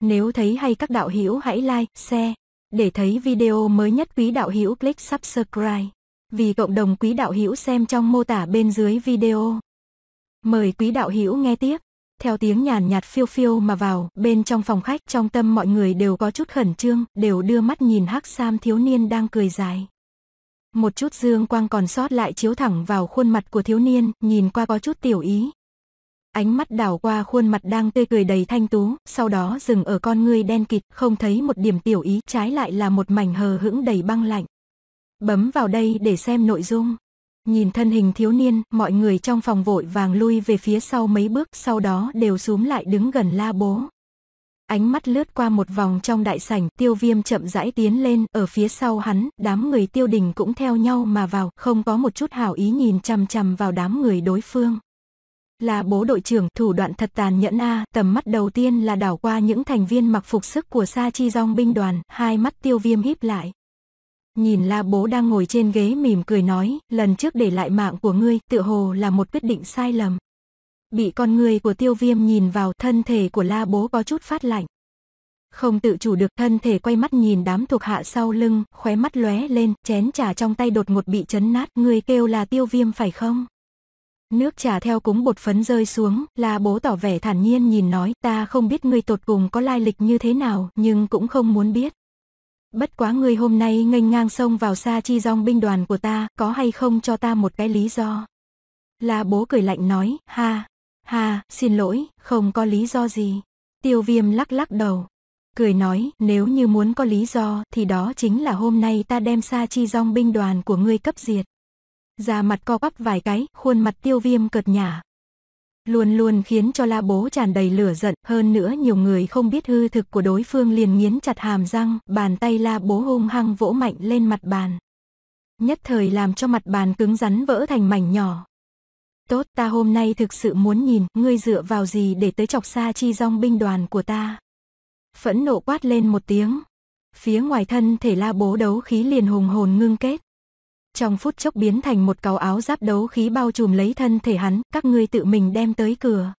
Nếu thấy hay các đạo hữu hãy like, share. Để thấy video mới nhất quý đạo hữu click subscribe. Vì cộng đồng quý đạo hữu xem trong mô tả bên dưới video. Mời quý đạo hữu nghe tiếp. Theo tiếng nhàn nhạt phiêu phiêu mà vào, bên trong phòng khách trong tâm mọi người đều có chút khẩn trương, đều đưa mắt nhìn hắc sam thiếu niên đang cười dài. Một chút dương quang còn sót lại chiếu thẳng vào khuôn mặt của thiếu niên, nhìn qua có chút tiểu ý, ánh mắt đảo qua khuôn mặt đang tươi cười đầy thanh tú, sau đó dừng ở con ngươi đen kịt, không thấy một điểm tiểu ý, trái lại là một mảnh hờ hững đầy băng lạnh. Bấm vào đây để xem nội dung. Nhìn thân hình thiếu niên, mọi người trong phòng vội vàng lui về phía sau mấy bước, sau đó đều xúm lại đứng gần la bố. Ánh mắt lướt qua một vòng trong đại sảnh, tiêu viêm chậm rãi tiến lên, ở phía sau hắn, đám người tiêu đình cũng theo nhau mà vào, không có một chút hảo ý nhìn chằm chằm vào đám người đối phương là bố đội trưởng thủ đoạn thật tàn nhẫn a tầm mắt đầu tiên là đảo qua những thành viên mặc phục sức của sa chi dong binh đoàn hai mắt tiêu viêm híp lại nhìn la bố đang ngồi trên ghế mỉm cười nói lần trước để lại mạng của ngươi tựa hồ là một quyết định sai lầm bị con người của tiêu viêm nhìn vào thân thể của la bố có chút phát lạnh không tự chủ được thân thể quay mắt nhìn đám thuộc hạ sau lưng khóe mắt lóe lên chén trà trong tay đột ngột bị chấn nát ngươi kêu là tiêu viêm phải không Nước trà theo cúng bột phấn rơi xuống, là bố tỏ vẻ thản nhiên nhìn nói, ta không biết ngươi tột cùng có lai lịch như thế nào, nhưng cũng không muốn biết. Bất quá ngươi hôm nay nghênh ngang sông vào xa chi dòng binh đoàn của ta, có hay không cho ta một cái lý do? Là bố cười lạnh nói, ha, ha, xin lỗi, không có lý do gì. Tiêu viêm lắc lắc đầu, cười nói, nếu như muốn có lý do, thì đó chính là hôm nay ta đem xa chi dòng binh đoàn của ngươi cấp diệt da mặt co bắp vài cái, khuôn mặt tiêu viêm cợt nhả. Luôn luôn khiến cho la bố tràn đầy lửa giận, hơn nữa nhiều người không biết hư thực của đối phương liền nghiến chặt hàm răng, bàn tay la bố hung hăng vỗ mạnh lên mặt bàn. Nhất thời làm cho mặt bàn cứng rắn vỡ thành mảnh nhỏ. Tốt ta hôm nay thực sự muốn nhìn, ngươi dựa vào gì để tới chọc xa chi dòng binh đoàn của ta. Phẫn nộ quát lên một tiếng. Phía ngoài thân thể la bố đấu khí liền hùng hồn ngưng kết trong phút chốc biến thành một cào áo giáp đấu khí bao trùm lấy thân thể hắn, các ngươi tự mình đem tới cửa.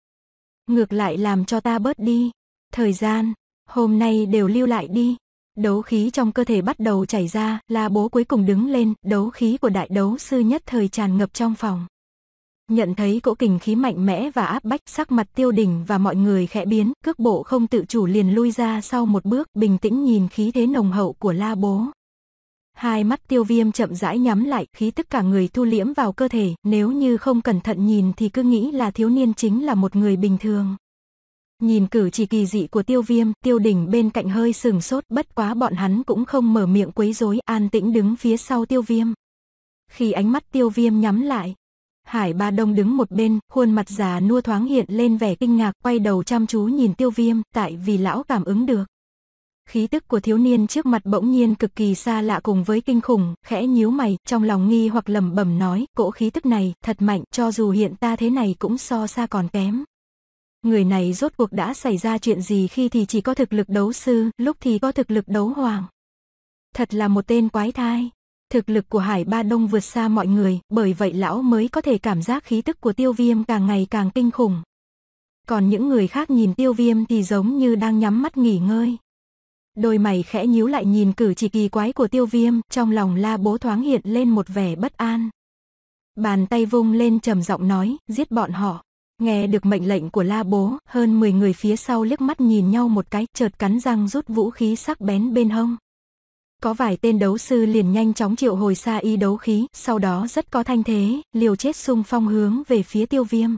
Ngược lại làm cho ta bớt đi. Thời gian, hôm nay đều lưu lại đi. Đấu khí trong cơ thể bắt đầu chảy ra, la bố cuối cùng đứng lên, đấu khí của đại đấu sư nhất thời tràn ngập trong phòng. Nhận thấy cỗ kình khí mạnh mẽ và áp bách sắc mặt tiêu đỉnh và mọi người khẽ biến, cước bộ không tự chủ liền lui ra sau một bước, bình tĩnh nhìn khí thế nồng hậu của la bố. Hai mắt tiêu viêm chậm rãi nhắm lại, khí tức cả người thu liễm vào cơ thể, nếu như không cẩn thận nhìn thì cứ nghĩ là thiếu niên chính là một người bình thường. Nhìn cử chỉ kỳ dị của tiêu viêm, tiêu đỉnh bên cạnh hơi sừng sốt, bất quá bọn hắn cũng không mở miệng quấy rối an tĩnh đứng phía sau tiêu viêm. Khi ánh mắt tiêu viêm nhắm lại, Hải Ba Đông đứng một bên, khuôn mặt già nua thoáng hiện lên vẻ kinh ngạc, quay đầu chăm chú nhìn tiêu viêm, tại vì lão cảm ứng được khí tức của thiếu niên trước mặt bỗng nhiên cực kỳ xa lạ cùng với kinh khủng, khẽ nhíu mày, trong lòng nghi hoặc lẩm bẩm nói, cỗ khí tức này, thật mạnh, cho dù hiện ta thế này cũng so xa còn kém. Người này rốt cuộc đã xảy ra chuyện gì khi thì chỉ có thực lực đấu sư, lúc thì có thực lực đấu hoàng. Thật là một tên quái thai. Thực lực của Hải Ba Đông vượt xa mọi người, bởi vậy lão mới có thể cảm giác khí tức của tiêu viêm càng ngày càng kinh khủng. Còn những người khác nhìn tiêu viêm thì giống như đang nhắm mắt nghỉ ngơi đôi mày khẽ nhíu lại nhìn cử chỉ kỳ quái của tiêu viêm, trong lòng la bố thoáng hiện lên một vẻ bất an. Bàn tay vung lên trầm giọng nói, giết bọn họ. Nghe được mệnh lệnh của la bố, hơn 10 người phía sau liếc mắt nhìn nhau một cái, chợt cắn răng rút vũ khí sắc bén bên hông. Có vài tên đấu sư liền nhanh chóng triệu hồi xa y đấu khí, sau đó rất có thanh thế, liều chết xung phong hướng về phía tiêu viêm.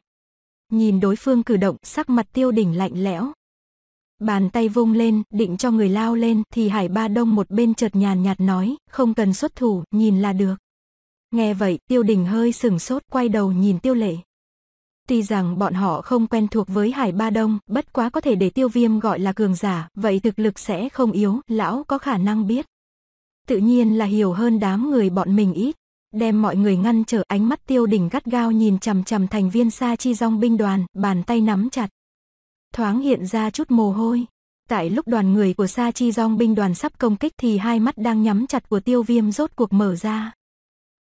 Nhìn đối phương cử động, sắc mặt tiêu đỉnh lạnh lẽo, Bàn tay vung lên, định cho người lao lên, thì Hải Ba Đông một bên chợt nhàn nhạt nói, không cần xuất thủ, nhìn là được. Nghe vậy, Tiêu Đình hơi sừng sốt, quay đầu nhìn Tiêu Lệ. Tuy rằng bọn họ không quen thuộc với Hải Ba Đông, bất quá có thể để Tiêu Viêm gọi là cường giả, vậy thực lực sẽ không yếu, lão có khả năng biết. Tự nhiên là hiểu hơn đám người bọn mình ít. Đem mọi người ngăn trở ánh mắt Tiêu Đình gắt gao nhìn chằm chằm thành viên xa Chi Dòng binh đoàn, bàn tay nắm chặt thoáng hiện ra chút mồ hôi. Tại lúc đoàn người của Sa Chi Dong binh đoàn sắp công kích thì hai mắt đang nhắm chặt của tiêu viêm rốt cuộc mở ra.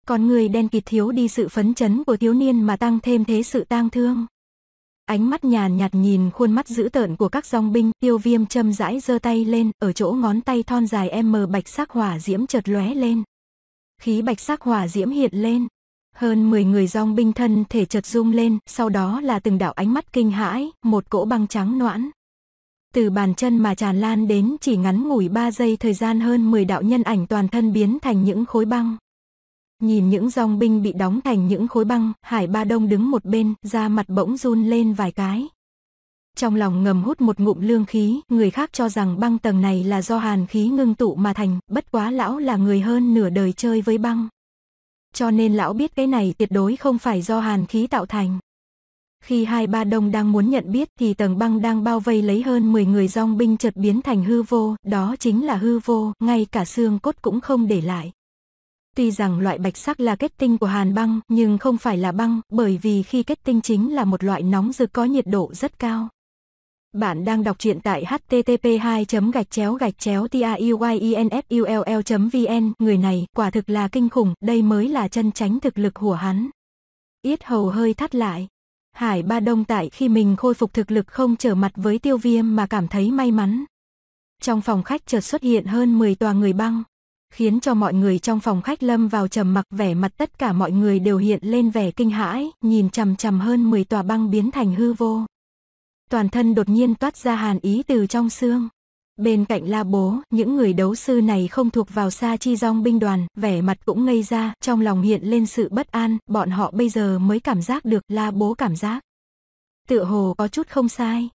Còn người đen kịt thiếu đi sự phấn chấn của thiếu niên mà tăng thêm thế sự tang thương. Ánh mắt nhàn nhạt nhìn khuôn mắt dữ tợn của các dòng binh, tiêu viêm châm rãi giơ tay lên, ở chỗ ngón tay thon dài M bạch sắc hỏa diễm chợt lóe lên. Khí bạch sắc hỏa diễm hiện lên, hơn 10 người dòng binh thân thể chợt rung lên, sau đó là từng đạo ánh mắt kinh hãi, một cỗ băng trắng noãn. Từ bàn chân mà tràn lan đến chỉ ngắn ngủi 3 giây thời gian hơn 10 đạo nhân ảnh toàn thân biến thành những khối băng. Nhìn những dòng binh bị đóng thành những khối băng, Hải Ba Đông đứng một bên, da mặt bỗng run lên vài cái. Trong lòng ngầm hút một ngụm lương khí, người khác cho rằng băng tầng này là do hàn khí ngưng tụ mà thành, bất quá lão là người hơn nửa đời chơi với băng cho nên lão biết cái này tuyệt đối không phải do hàn khí tạo thành. Khi hai ba đông đang muốn nhận biết thì tầng băng đang bao vây lấy hơn 10 người dòng binh chợt biến thành hư vô, đó chính là hư vô, ngay cả xương cốt cũng không để lại. Tuy rằng loại bạch sắc là kết tinh của hàn băng, nhưng không phải là băng, bởi vì khi kết tinh chính là một loại nóng rực có nhiệt độ rất cao. Bạn đang đọc truyện tại http 2 gạch chéo gạch chéo tiayuinfull.vn Người này quả thực là kinh khủng, đây mới là chân tránh thực lực của hắn. Yết hầu hơi thắt lại. Hải Ba Đông tại khi mình khôi phục thực lực không trở mặt với tiêu viêm mà cảm thấy may mắn. Trong phòng khách chợt xuất hiện hơn 10 tòa người băng, khiến cho mọi người trong phòng khách lâm vào trầm mặc vẻ mặt tất cả mọi người đều hiện lên vẻ kinh hãi, nhìn chằm chằm hơn 10 tòa băng biến thành hư vô toàn thân đột nhiên toát ra hàn ý từ trong xương. Bên cạnh la bố, những người đấu sư này không thuộc vào Sa chi dòng binh đoàn, vẻ mặt cũng ngây ra, trong lòng hiện lên sự bất an, bọn họ bây giờ mới cảm giác được la bố cảm giác. Tựa hồ có chút không sai.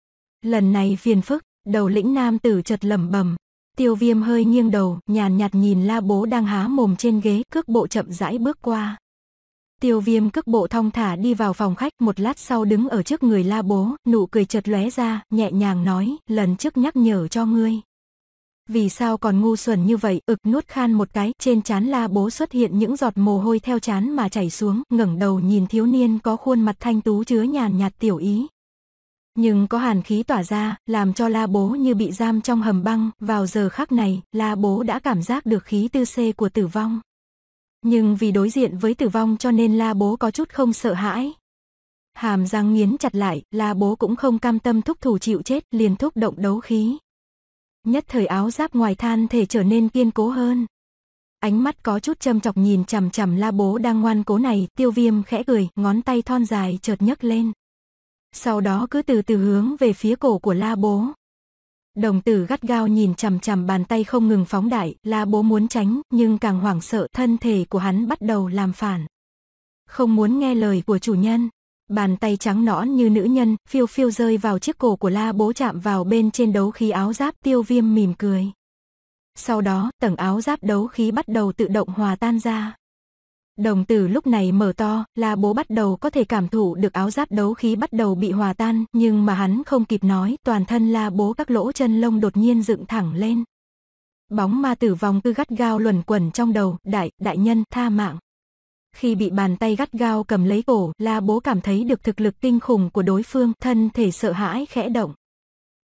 Lần này phiền phức, đầu lĩnh nam tử chợt lẩm bẩm Tiêu viêm hơi nghiêng đầu, nhàn nhạt nhìn la bố đang há mồm trên ghế, cước bộ chậm rãi bước qua. Tiêu viêm cước bộ thong thả đi vào phòng khách một lát sau đứng ở trước người la bố, nụ cười chợt lóe ra, nhẹ nhàng nói, lần trước nhắc nhở cho ngươi. Vì sao còn ngu xuẩn như vậy, ực nuốt khan một cái, trên chán la bố xuất hiện những giọt mồ hôi theo chán mà chảy xuống, ngẩng đầu nhìn thiếu niên có khuôn mặt thanh tú chứa nhàn nhạt tiểu ý. Nhưng có hàn khí tỏa ra, làm cho la bố như bị giam trong hầm băng, vào giờ khắc này, la bố đã cảm giác được khí tư xê của tử vong nhưng vì đối diện với tử vong cho nên la bố có chút không sợ hãi. Hàm răng nghiến chặt lại, la bố cũng không cam tâm thúc thủ chịu chết, liền thúc động đấu khí. Nhất thời áo giáp ngoài than thể trở nên kiên cố hơn. Ánh mắt có chút châm chọc nhìn chằm chằm la bố đang ngoan cố này, tiêu viêm khẽ cười, ngón tay thon dài chợt nhấc lên. Sau đó cứ từ từ hướng về phía cổ của la bố. Đồng tử gắt gao nhìn chằm chằm bàn tay không ngừng phóng đại, la bố muốn tránh, nhưng càng hoảng sợ thân thể của hắn bắt đầu làm phản. Không muốn nghe lời của chủ nhân, bàn tay trắng nõn như nữ nhân, phiêu phiêu rơi vào chiếc cổ của la bố chạm vào bên trên đấu khí áo giáp tiêu viêm mỉm cười. Sau đó, tầng áo giáp đấu khí bắt đầu tự động hòa tan ra. Đồng tử lúc này mở to, là bố bắt đầu có thể cảm thụ được áo giáp đấu khí bắt đầu bị hòa tan, nhưng mà hắn không kịp nói, toàn thân la bố các lỗ chân lông đột nhiên dựng thẳng lên. Bóng ma tử vong cứ gắt gao luẩn quẩn trong đầu, đại, đại nhân, tha mạng. Khi bị bàn tay gắt gao cầm lấy cổ, la bố cảm thấy được thực lực kinh khủng của đối phương, thân thể sợ hãi khẽ động.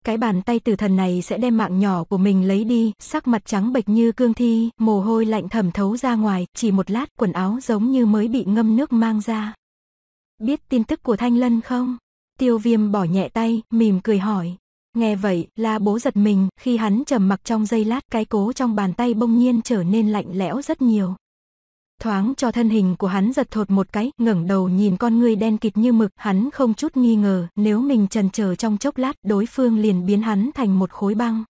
Cái bàn tay tử thần này sẽ đem mạng nhỏ của mình lấy đi, sắc mặt trắng bệch như cương thi, mồ hôi lạnh thẩm thấu ra ngoài, chỉ một lát quần áo giống như mới bị ngâm nước mang ra. Biết tin tức của Thanh Lân không? Tiêu viêm bỏ nhẹ tay, mỉm cười hỏi. Nghe vậy, là bố giật mình, khi hắn trầm mặc trong giây lát cái cố trong bàn tay bông nhiên trở nên lạnh lẽo rất nhiều thoáng cho thân hình của hắn giật thột một cái, ngẩng đầu nhìn con người đen kịt như mực, hắn không chút nghi ngờ, nếu mình trần chờ trong chốc lát, đối phương liền biến hắn thành một khối băng.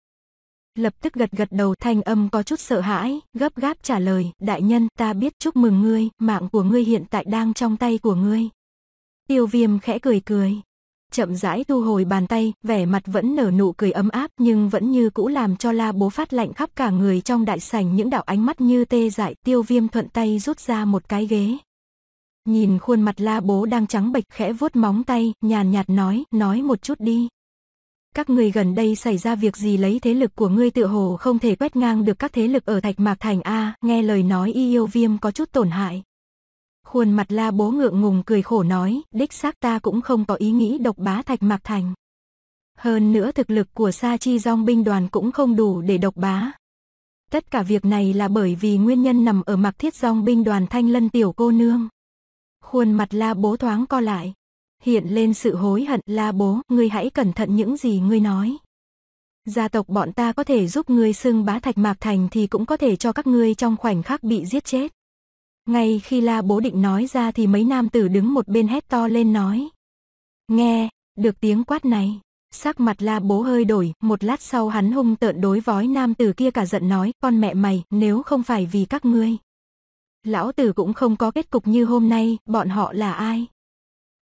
Lập tức gật gật đầu thanh âm có chút sợ hãi, gấp gáp trả lời, đại nhân ta biết chúc mừng ngươi, mạng của ngươi hiện tại đang trong tay của ngươi. Tiêu viêm khẽ cười cười chậm rãi thu hồi bàn tay, vẻ mặt vẫn nở nụ cười ấm áp nhưng vẫn như cũ làm cho la bố phát lạnh khắp cả người trong đại sảnh những đạo ánh mắt như tê dại tiêu viêm thuận tay rút ra một cái ghế. Nhìn khuôn mặt la bố đang trắng bệch khẽ vuốt móng tay, nhàn nhạt nói, nói một chút đi. Các người gần đây xảy ra việc gì lấy thế lực của ngươi tự hồ không thể quét ngang được các thế lực ở Thạch Mạc Thành A, nghe lời nói y yêu viêm có chút tổn hại. Khuôn mặt la bố ngượng ngùng cười khổ nói, đích xác ta cũng không có ý nghĩ độc bá thạch mạc thành. Hơn nữa thực lực của Sa Chi Dong binh đoàn cũng không đủ để độc bá. Tất cả việc này là bởi vì nguyên nhân nằm ở mặc thiết Dong binh đoàn thanh lân tiểu cô nương. Khuôn mặt la bố thoáng co lại. Hiện lên sự hối hận la bố, ngươi hãy cẩn thận những gì ngươi nói. Gia tộc bọn ta có thể giúp ngươi xưng bá thạch mạc thành thì cũng có thể cho các ngươi trong khoảnh khắc bị giết chết. Ngay khi la bố định nói ra thì mấy nam tử đứng một bên hét to lên nói. Nghe, được tiếng quát này. Sắc mặt la bố hơi đổi, một lát sau hắn hung tợn đối với nam tử kia cả giận nói, con mẹ mày, nếu không phải vì các ngươi. Lão tử cũng không có kết cục như hôm nay, bọn họ là ai?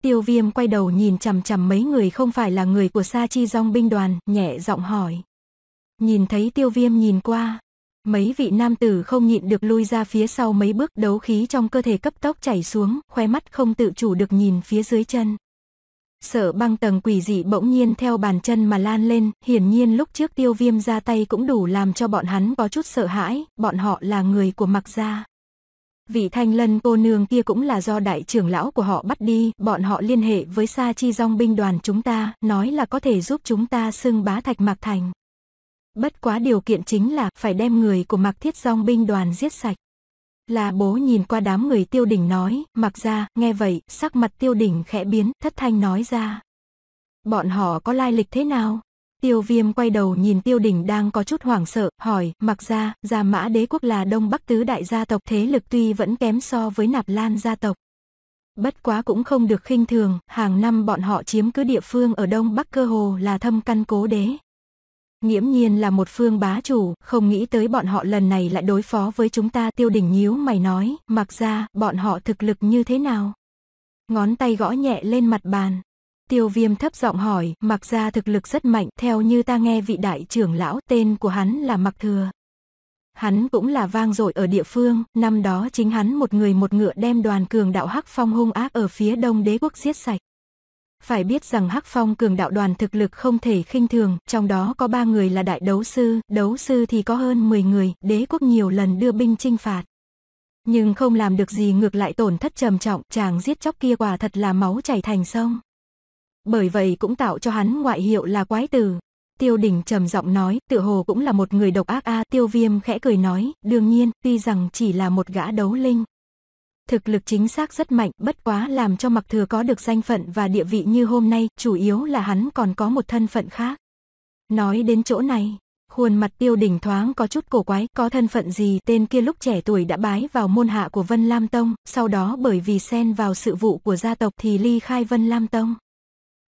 Tiêu viêm quay đầu nhìn chằm chằm mấy người không phải là người của Sa Chi Dong binh đoàn, nhẹ giọng hỏi. Nhìn thấy tiêu viêm nhìn qua, Mấy vị nam tử không nhịn được lui ra phía sau mấy bước đấu khí trong cơ thể cấp tốc chảy xuống, khoe mắt không tự chủ được nhìn phía dưới chân. Sở băng tầng quỷ dị bỗng nhiên theo bàn chân mà lan lên, hiển nhiên lúc trước tiêu viêm ra tay cũng đủ làm cho bọn hắn có chút sợ hãi, bọn họ là người của mặc gia. Vị thanh lân cô nương kia cũng là do đại trưởng lão của họ bắt đi, bọn họ liên hệ với Sa Chi Dòng binh đoàn chúng ta, nói là có thể giúp chúng ta xưng bá thạch mạc thành. Bất quá điều kiện chính là phải đem người của Mạc Thiết Dòng binh đoàn giết sạch. Là bố nhìn qua đám người tiêu đỉnh nói, mặc ra, nghe vậy, sắc mặt tiêu đỉnh khẽ biến, thất thanh nói ra. Bọn họ có lai lịch thế nào? Tiêu viêm quay đầu nhìn tiêu đỉnh đang có chút hoảng sợ, hỏi, mặc ra, gia mã đế quốc là đông bắc tứ đại gia tộc thế lực tuy vẫn kém so với nạp lan gia tộc. Bất quá cũng không được khinh thường, hàng năm bọn họ chiếm cứ địa phương ở đông bắc cơ hồ là thâm căn cố đế nghiễm nhiên là một phương bá chủ, không nghĩ tới bọn họ lần này lại đối phó với chúng ta tiêu Đình nhíu mày nói, mặc ra, bọn họ thực lực như thế nào? Ngón tay gõ nhẹ lên mặt bàn. Tiêu viêm thấp giọng hỏi, mặc ra thực lực rất mạnh, theo như ta nghe vị đại trưởng lão tên của hắn là mặc thừa. Hắn cũng là vang dội ở địa phương, năm đó chính hắn một người một ngựa đem đoàn cường đạo hắc phong hung ác ở phía đông đế quốc giết sạch. Phải biết rằng Hắc Phong cường đạo đoàn thực lực không thể khinh thường, trong đó có ba người là đại đấu sư, đấu sư thì có hơn 10 người, đế quốc nhiều lần đưa binh chinh phạt. Nhưng không làm được gì ngược lại tổn thất trầm trọng, chàng giết chóc kia quả thật là máu chảy thành sông. Bởi vậy cũng tạo cho hắn ngoại hiệu là quái tử. Tiêu đỉnh trầm giọng nói, tựa hồ cũng là một người độc ác a tiêu viêm khẽ cười nói, đương nhiên, tuy rằng chỉ là một gã đấu linh, thực lực chính xác rất mạnh, bất quá làm cho Mặc Thừa có được danh phận và địa vị như hôm nay, chủ yếu là hắn còn có một thân phận khác. Nói đến chỗ này, khuôn mặt tiêu Đỉnh thoáng có chút cổ quái, có thân phận gì tên kia lúc trẻ tuổi đã bái vào môn hạ của Vân Lam Tông, sau đó bởi vì xen vào sự vụ của gia tộc thì ly khai Vân Lam Tông.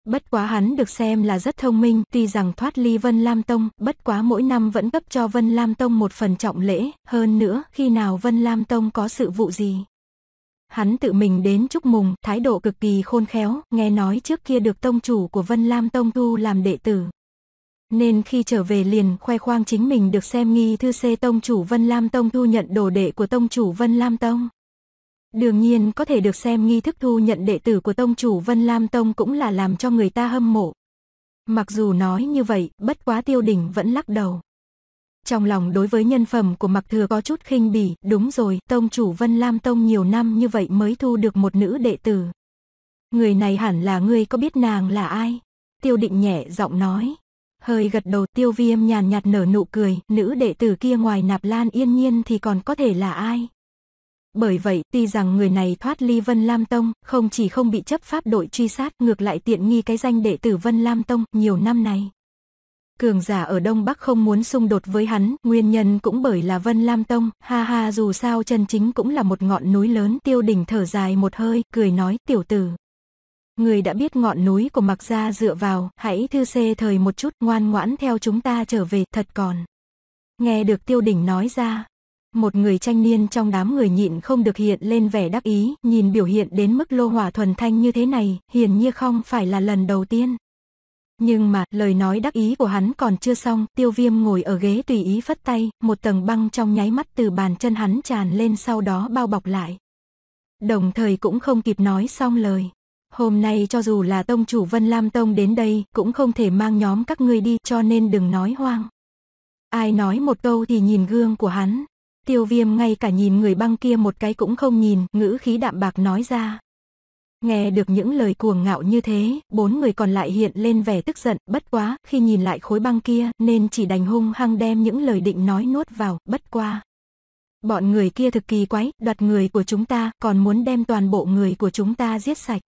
Bất quá hắn được xem là rất thông minh, tuy rằng thoát ly Vân Lam Tông, bất quá mỗi năm vẫn cấp cho Vân Lam Tông một phần trọng lễ, hơn nữa khi nào Vân Lam Tông có sự vụ gì, Hắn tự mình đến chúc mừng, thái độ cực kỳ khôn khéo, nghe nói trước kia được tông chủ của Vân Lam Tông thu làm đệ tử. Nên khi trở về liền khoe khoang chính mình được xem nghi thư xê tông chủ Vân Lam Tông thu nhận đồ đệ của tông chủ Vân Lam Tông. Đương nhiên có thể được xem nghi thức thu nhận đệ tử của tông chủ Vân Lam Tông cũng là làm cho người ta hâm mộ. Mặc dù nói như vậy, bất quá tiêu đỉnh vẫn lắc đầu trong lòng đối với nhân phẩm của Mặc Thừa có chút khinh bỉ, đúng rồi, tông chủ Vân Lam Tông nhiều năm như vậy mới thu được một nữ đệ tử. Người này hẳn là ngươi có biết nàng là ai? Tiêu định nhẹ giọng nói. Hơi gật đầu tiêu viêm nhàn nhạt nở nụ cười, nữ đệ tử kia ngoài nạp lan yên nhiên thì còn có thể là ai? Bởi vậy, tuy rằng người này thoát ly Vân Lam Tông, không chỉ không bị chấp pháp đội truy sát, ngược lại tiện nghi cái danh đệ tử Vân Lam Tông nhiều năm này cường giả ở Đông Bắc không muốn xung đột với hắn, nguyên nhân cũng bởi là Vân Lam Tông, ha ha dù sao chân chính cũng là một ngọn núi lớn, tiêu đỉnh thở dài một hơi, cười nói, tiểu tử. Người đã biết ngọn núi của mặc gia dựa vào, hãy thư xê thời một chút, ngoan ngoãn theo chúng ta trở về, thật còn. Nghe được tiêu đỉnh nói ra, một người tranh niên trong đám người nhịn không được hiện lên vẻ đắc ý, nhìn biểu hiện đến mức lô hỏa thuần thanh như thế này, hiển như không phải là lần đầu tiên. Nhưng mà, lời nói đắc ý của hắn còn chưa xong, tiêu viêm ngồi ở ghế tùy ý phất tay, một tầng băng trong nháy mắt từ bàn chân hắn tràn lên sau đó bao bọc lại. Đồng thời cũng không kịp nói xong lời. Hôm nay cho dù là tông chủ Vân Lam Tông đến đây, cũng không thể mang nhóm các ngươi đi cho nên đừng nói hoang. Ai nói một câu thì nhìn gương của hắn. Tiêu viêm ngay cả nhìn người băng kia một cái cũng không nhìn, ngữ khí đạm bạc nói ra. Nghe được những lời cuồng ngạo như thế, bốn người còn lại hiện lên vẻ tức giận, bất quá, khi nhìn lại khối băng kia, nên chỉ đành hung hăng đem những lời định nói nuốt vào, bất qua. Bọn người kia thực kỳ quái, đoạt người của chúng ta, còn muốn đem toàn bộ người của chúng ta giết sạch.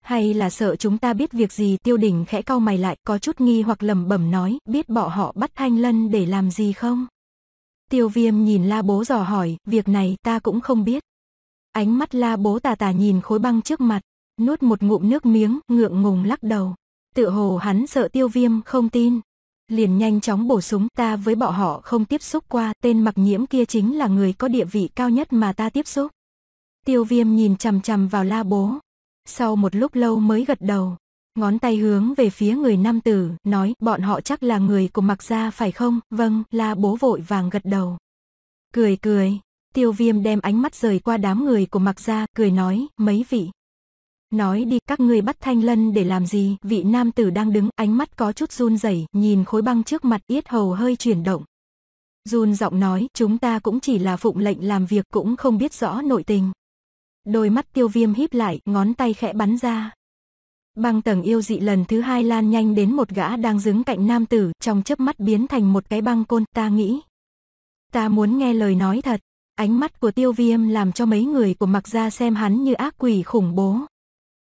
Hay là sợ chúng ta biết việc gì tiêu đỉnh khẽ cau mày lại, có chút nghi hoặc lầm bẩm nói, biết bỏ họ bắt thanh lân để làm gì không? Tiêu viêm nhìn la bố dò hỏi, việc này ta cũng không biết. Ánh mắt la bố tà tà nhìn khối băng trước mặt, nuốt một ngụm nước miếng, ngượng ngùng lắc đầu. Tự hồ hắn sợ tiêu viêm không tin. Liền nhanh chóng bổ súng ta với bọn họ không tiếp xúc qua, tên mặc nhiễm kia chính là người có địa vị cao nhất mà ta tiếp xúc. Tiêu viêm nhìn chằm chằm vào la bố. Sau một lúc lâu mới gật đầu, ngón tay hướng về phía người nam tử, nói bọn họ chắc là người của mặc gia phải không? Vâng, la bố vội vàng gật đầu. Cười cười, tiêu viêm đem ánh mắt rời qua đám người của mặc gia, cười nói, mấy vị. Nói đi, các ngươi bắt thanh lân để làm gì, vị nam tử đang đứng, ánh mắt có chút run rẩy nhìn khối băng trước mặt yết hầu hơi chuyển động. Run giọng nói, chúng ta cũng chỉ là phụng lệnh làm việc cũng không biết rõ nội tình. Đôi mắt tiêu viêm híp lại, ngón tay khẽ bắn ra. Băng tầng yêu dị lần thứ hai lan nhanh đến một gã đang đứng cạnh nam tử, trong chớp mắt biến thành một cái băng côn, ta nghĩ. Ta muốn nghe lời nói thật, Ánh mắt của tiêu viêm làm cho mấy người của mặc Gia xem hắn như ác quỷ khủng bố.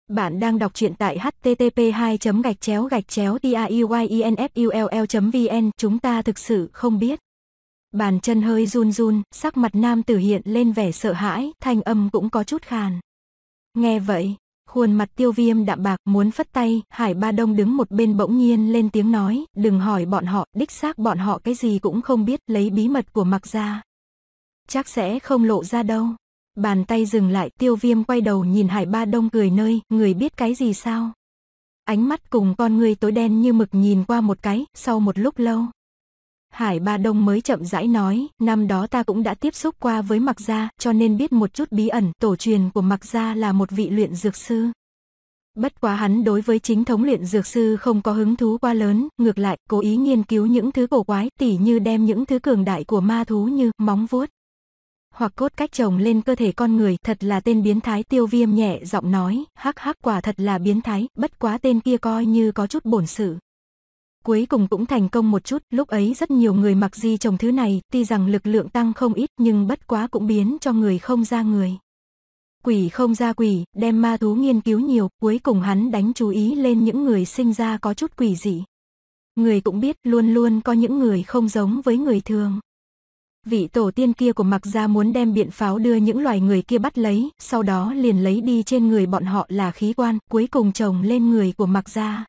Bạn đang đọc truyện tại http 2 gạch chéo gạch chéo tiayyenfull.vn chúng ta thực sự không biết. Bàn chân hơi run run, sắc mặt nam tử hiện lên vẻ sợ hãi, thanh âm cũng có chút khàn. Nghe vậy, khuôn mặt tiêu viêm đạm bạc muốn phất tay, hải ba đông đứng một bên bỗng nhiên lên tiếng nói, đừng hỏi bọn họ, đích xác bọn họ cái gì cũng không biết, lấy bí mật của mặc Gia chắc sẽ không lộ ra đâu. Bàn tay dừng lại tiêu viêm quay đầu nhìn hải ba đông cười nơi, người biết cái gì sao? Ánh mắt cùng con người tối đen như mực nhìn qua một cái, sau một lúc lâu. Hải Ba Đông mới chậm rãi nói, năm đó ta cũng đã tiếp xúc qua với mặc Gia, cho nên biết một chút bí ẩn, tổ truyền của mặc Gia là một vị luyện dược sư. Bất quá hắn đối với chính thống luyện dược sư không có hứng thú quá lớn, ngược lại, cố ý nghiên cứu những thứ cổ quái, tỉ như đem những thứ cường đại của ma thú như móng vuốt hoặc cốt cách chồng lên cơ thể con người, thật là tên biến thái tiêu viêm nhẹ giọng nói, hắc hắc quả thật là biến thái, bất quá tên kia coi như có chút bổn sự. Cuối cùng cũng thành công một chút, lúc ấy rất nhiều người mặc di trồng thứ này, tuy rằng lực lượng tăng không ít nhưng bất quá cũng biến cho người không ra người. Quỷ không ra quỷ, đem ma thú nghiên cứu nhiều, cuối cùng hắn đánh chú ý lên những người sinh ra có chút quỷ dị. Người cũng biết luôn luôn có những người không giống với người thường vị tổ tiên kia của mặc Gia muốn đem biện pháo đưa những loài người kia bắt lấy, sau đó liền lấy đi trên người bọn họ là khí quan, cuối cùng trồng lên người của mặc Gia.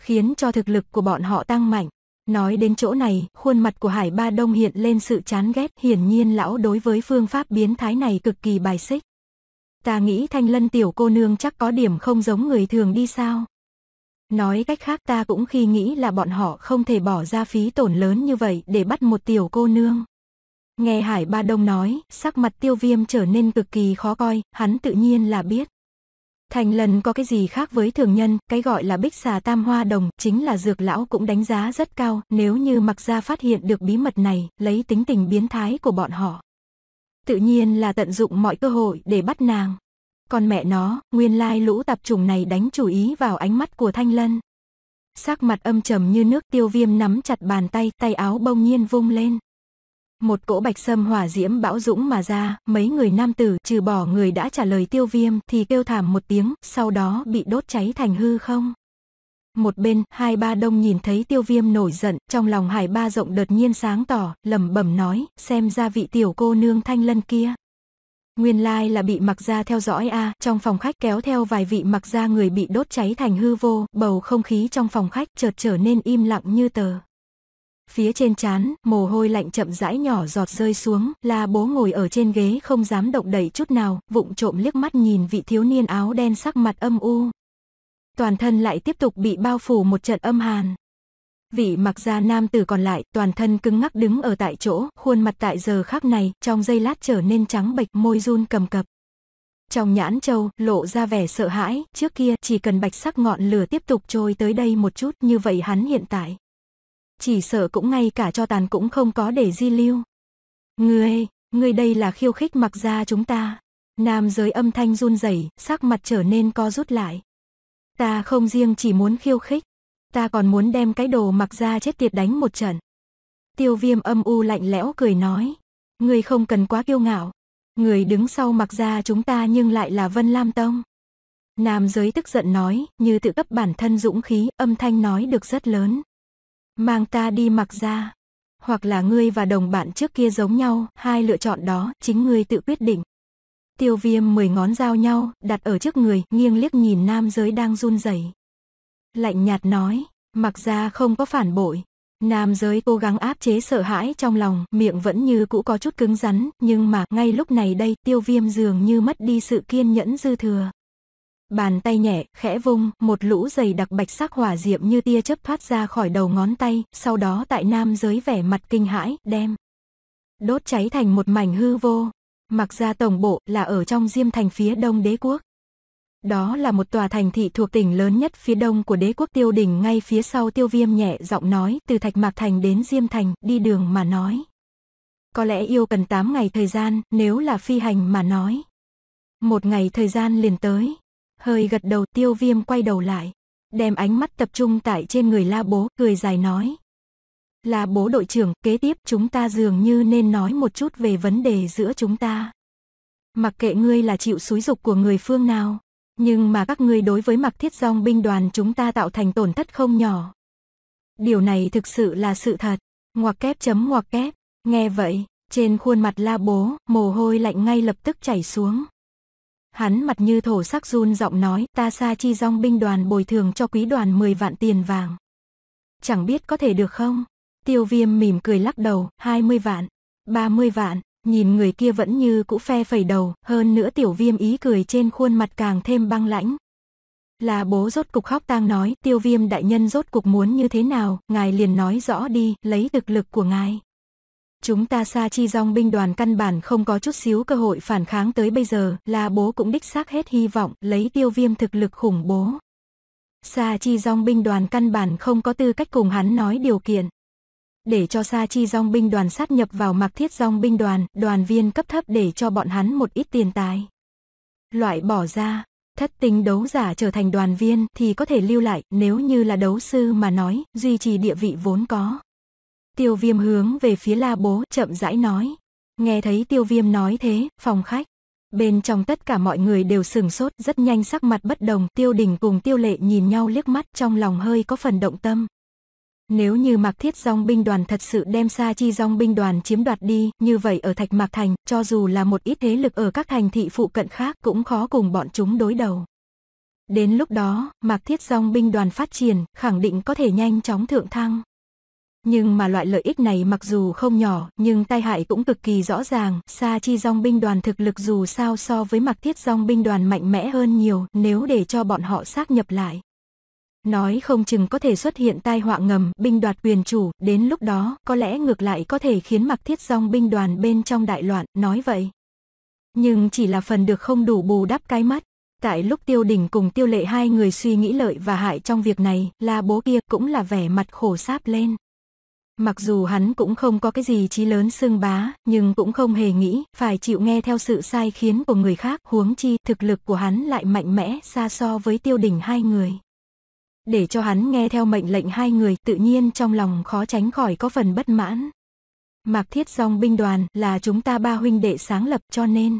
Khiến cho thực lực của bọn họ tăng mạnh. Nói đến chỗ này, khuôn mặt của Hải Ba Đông hiện lên sự chán ghét, hiển nhiên lão đối với phương pháp biến thái này cực kỳ bài xích. Ta nghĩ thanh lân tiểu cô nương chắc có điểm không giống người thường đi sao. Nói cách khác ta cũng khi nghĩ là bọn họ không thể bỏ ra phí tổn lớn như vậy để bắt một tiểu cô nương. Nghe Hải Ba Đông nói, sắc mặt tiêu viêm trở nên cực kỳ khó coi, hắn tự nhiên là biết. Thành lần có cái gì khác với thường nhân, cái gọi là bích xà tam hoa đồng, chính là dược lão cũng đánh giá rất cao, nếu như mặc gia phát hiện được bí mật này, lấy tính tình biến thái của bọn họ. Tự nhiên là tận dụng mọi cơ hội để bắt nàng. Còn mẹ nó, nguyên lai lũ tạp trùng này đánh chú ý vào ánh mắt của Thanh Lân. Sắc mặt âm trầm như nước tiêu viêm nắm chặt bàn tay, tay áo bông nhiên vung lên một cỗ bạch sâm hỏa diễm bão dũng mà ra, mấy người nam tử trừ bỏ người đã trả lời tiêu viêm thì kêu thảm một tiếng, sau đó bị đốt cháy thành hư không. Một bên, hai ba đông nhìn thấy tiêu viêm nổi giận, trong lòng hải ba rộng đột nhiên sáng tỏ, lẩm bẩm nói, xem ra vị tiểu cô nương thanh lân kia. Nguyên lai là bị mặc ra theo dõi a à, trong phòng khách kéo theo vài vị mặc ra người bị đốt cháy thành hư vô, bầu không khí trong phòng khách chợt trở nên im lặng như tờ phía trên chán, mồ hôi lạnh chậm rãi nhỏ giọt rơi xuống, là bố ngồi ở trên ghế không dám động đẩy chút nào, vụng trộm liếc mắt nhìn vị thiếu niên áo đen sắc mặt âm u. Toàn thân lại tiếp tục bị bao phủ một trận âm hàn. Vị mặc gia nam tử còn lại, toàn thân cứng ngắc đứng ở tại chỗ, khuôn mặt tại giờ khác này, trong giây lát trở nên trắng bệch, môi run cầm cập. Trong nhãn châu, lộ ra vẻ sợ hãi, trước kia chỉ cần bạch sắc ngọn lửa tiếp tục trôi tới đây một chút như vậy hắn hiện tại chỉ sợ cũng ngay cả cho tàn cũng không có để di lưu. Ngươi, ngươi đây là khiêu khích mặc ra chúng ta. Nam giới âm thanh run rẩy, sắc mặt trở nên co rút lại. Ta không riêng chỉ muốn khiêu khích, ta còn muốn đem cái đồ mặc ra chết tiệt đánh một trận. Tiêu viêm âm u lạnh lẽo cười nói, ngươi không cần quá kiêu ngạo, người đứng sau mặc ra chúng ta nhưng lại là Vân Lam Tông. Nam giới tức giận nói, như tự cấp bản thân dũng khí, âm thanh nói được rất lớn mang ta đi mặc ra. Hoặc là ngươi và đồng bạn trước kia giống nhau, hai lựa chọn đó, chính ngươi tự quyết định. Tiêu viêm mười ngón giao nhau, đặt ở trước người, nghiêng liếc nhìn nam giới đang run rẩy Lạnh nhạt nói, mặc ra không có phản bội. Nam giới cố gắng áp chế sợ hãi trong lòng, miệng vẫn như cũ có chút cứng rắn, nhưng mà ngay lúc này đây tiêu viêm dường như mất đi sự kiên nhẫn dư thừa. Bàn tay nhẹ, khẽ vung, một lũ dày đặc bạch sắc hỏa diệm như tia chớp thoát ra khỏi đầu ngón tay, sau đó tại nam giới vẻ mặt kinh hãi, đem. Đốt cháy thành một mảnh hư vô. Mặc ra tổng bộ là ở trong diêm thành phía đông đế quốc. Đó là một tòa thành thị thuộc tỉnh lớn nhất phía đông của đế quốc tiêu đỉnh ngay phía sau tiêu viêm nhẹ giọng nói từ Thạch Mạc Thành đến Diêm Thành đi đường mà nói. Có lẽ yêu cần 8 ngày thời gian nếu là phi hành mà nói. Một ngày thời gian liền tới. Hơi gật đầu tiêu viêm quay đầu lại. Đem ánh mắt tập trung tại trên người la bố, cười dài nói. Là bố đội trưởng, kế tiếp chúng ta dường như nên nói một chút về vấn đề giữa chúng ta. Mặc kệ ngươi là chịu xúi dục của người phương nào, nhưng mà các ngươi đối với mặc thiết dòng binh đoàn chúng ta tạo thành tổn thất không nhỏ. Điều này thực sự là sự thật. Ngoặc kép chấm ngoặc kép. Nghe vậy, trên khuôn mặt la bố, mồ hôi lạnh ngay lập tức chảy xuống. Hắn mặt như thổ sắc run giọng nói ta xa chi dòng binh đoàn bồi thường cho quý đoàn 10 vạn tiền vàng. Chẳng biết có thể được không? Tiêu viêm mỉm cười lắc đầu, 20 vạn, 30 vạn, nhìn người kia vẫn như cũ phe phẩy đầu, hơn nữa tiểu viêm ý cười trên khuôn mặt càng thêm băng lãnh. Là bố rốt cục khóc tang nói, tiêu viêm đại nhân rốt cục muốn như thế nào, ngài liền nói rõ đi, lấy thực lực của ngài. Chúng ta Sa Chi Dòng binh đoàn căn bản không có chút xíu cơ hội phản kháng tới bây giờ, là bố cũng đích xác hết hy vọng, lấy tiêu viêm thực lực khủng bố. Sa Chi Dòng binh đoàn căn bản không có tư cách cùng hắn nói điều kiện. Để cho Sa Chi Dòng binh đoàn sát nhập vào Mặc Thiết Dòng binh đoàn, đoàn viên cấp thấp để cho bọn hắn một ít tiền tài. Loại bỏ ra, thất tính đấu giả trở thành đoàn viên thì có thể lưu lại, nếu như là đấu sư mà nói, duy trì địa vị vốn có. Tiêu viêm hướng về phía la bố, chậm rãi nói. Nghe thấy tiêu viêm nói thế, phòng khách. Bên trong tất cả mọi người đều sừng sốt, rất nhanh sắc mặt bất đồng, tiêu đình cùng tiêu lệ nhìn nhau liếc mắt trong lòng hơi có phần động tâm. Nếu như Mặc Thiết Dòng binh đoàn thật sự đem xa Chi Dòng binh đoàn chiếm đoạt đi, như vậy ở Thạch Mạc Thành, cho dù là một ít thế lực ở các thành thị phụ cận khác cũng khó cùng bọn chúng đối đầu. Đến lúc đó, Mạc Thiết Dòng binh đoàn phát triển, khẳng định có thể nhanh chóng thượng thăng. Nhưng mà loại lợi ích này mặc dù không nhỏ, nhưng tai hại cũng cực kỳ rõ ràng, Sa Chi Dòng binh đoàn thực lực dù sao so với Mặc Thiết Dòng binh đoàn mạnh mẽ hơn nhiều, nếu để cho bọn họ xác nhập lại. Nói không chừng có thể xuất hiện tai họa ngầm, binh đoạt quyền chủ, đến lúc đó, có lẽ ngược lại có thể khiến Mặc Thiết Dòng binh đoàn bên trong đại loạn, nói vậy. Nhưng chỉ là phần được không đủ bù đắp cái mất. Tại lúc tiêu đỉnh cùng tiêu lệ hai người suy nghĩ lợi và hại trong việc này, là bố kia cũng là vẻ mặt khổ sáp lên. Mặc dù hắn cũng không có cái gì chí lớn xương bá, nhưng cũng không hề nghĩ phải chịu nghe theo sự sai khiến của người khác, huống chi thực lực của hắn lại mạnh mẽ xa so với tiêu đỉnh hai người. Để cho hắn nghe theo mệnh lệnh hai người tự nhiên trong lòng khó tránh khỏi có phần bất mãn. Mạc Thiết Dòng binh đoàn là chúng ta ba huynh đệ sáng lập cho nên